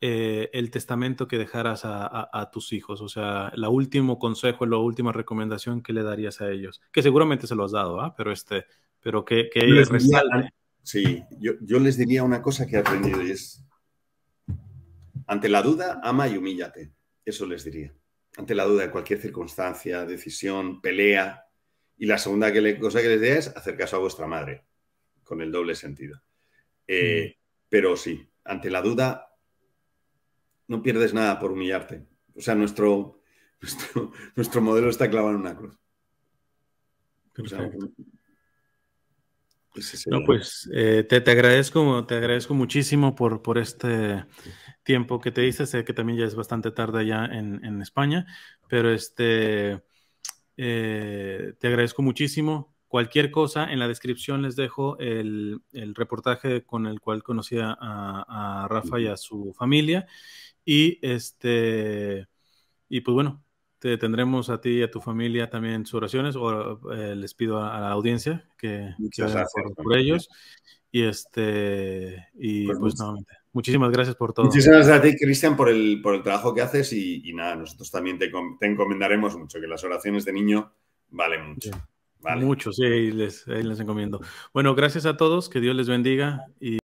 eh, el testamento que dejaras a, a, tus hijos, o sea, el último consejo, la última recomendación que le darías a ellos, que seguramente se lo has dado, ¿ah? pero este, pero que, que ellos diría, Sí, yo, yo les diría una cosa que he aprendido y es ante la duda, ama y humíllate. Eso les diría. Ante la duda de cualquier circunstancia, decisión, pelea. Y la segunda cosa que les diría es hacer caso a vuestra madre, con el doble sentido. Eh, mm. Pero sí, ante la duda, no pierdes nada por humillarte. O sea, nuestro, nuestro, modelo está clavado en una cruz. no, pues eh, te, agradezco, te agradezco muchísimo por, por este tiempo que te hice. Sé que también ya es bastante tarde allá en, España, pero este, eh, te agradezco muchísimo. Cualquier cosa, en la descripción les dejo el, reportaje con el cual conocí a, Rafa y a su familia. Y este, y pues bueno, te tendremos a ti y a tu familia también sus oraciones, o eh, les pido a, la audiencia que, que por, por ellos. Y este, y pues, pues nuevamente. Muchísimas gracias por todo. Muchísimas gracias a ti, Cristian, por el, por el trabajo que haces y, nada, nosotros también te, encomendaremos mucho, que las oraciones de niño valen mucho. Vale. Mucho, sí, ahí les, les encomiendo. Bueno, gracias a todos, que Dios les bendiga y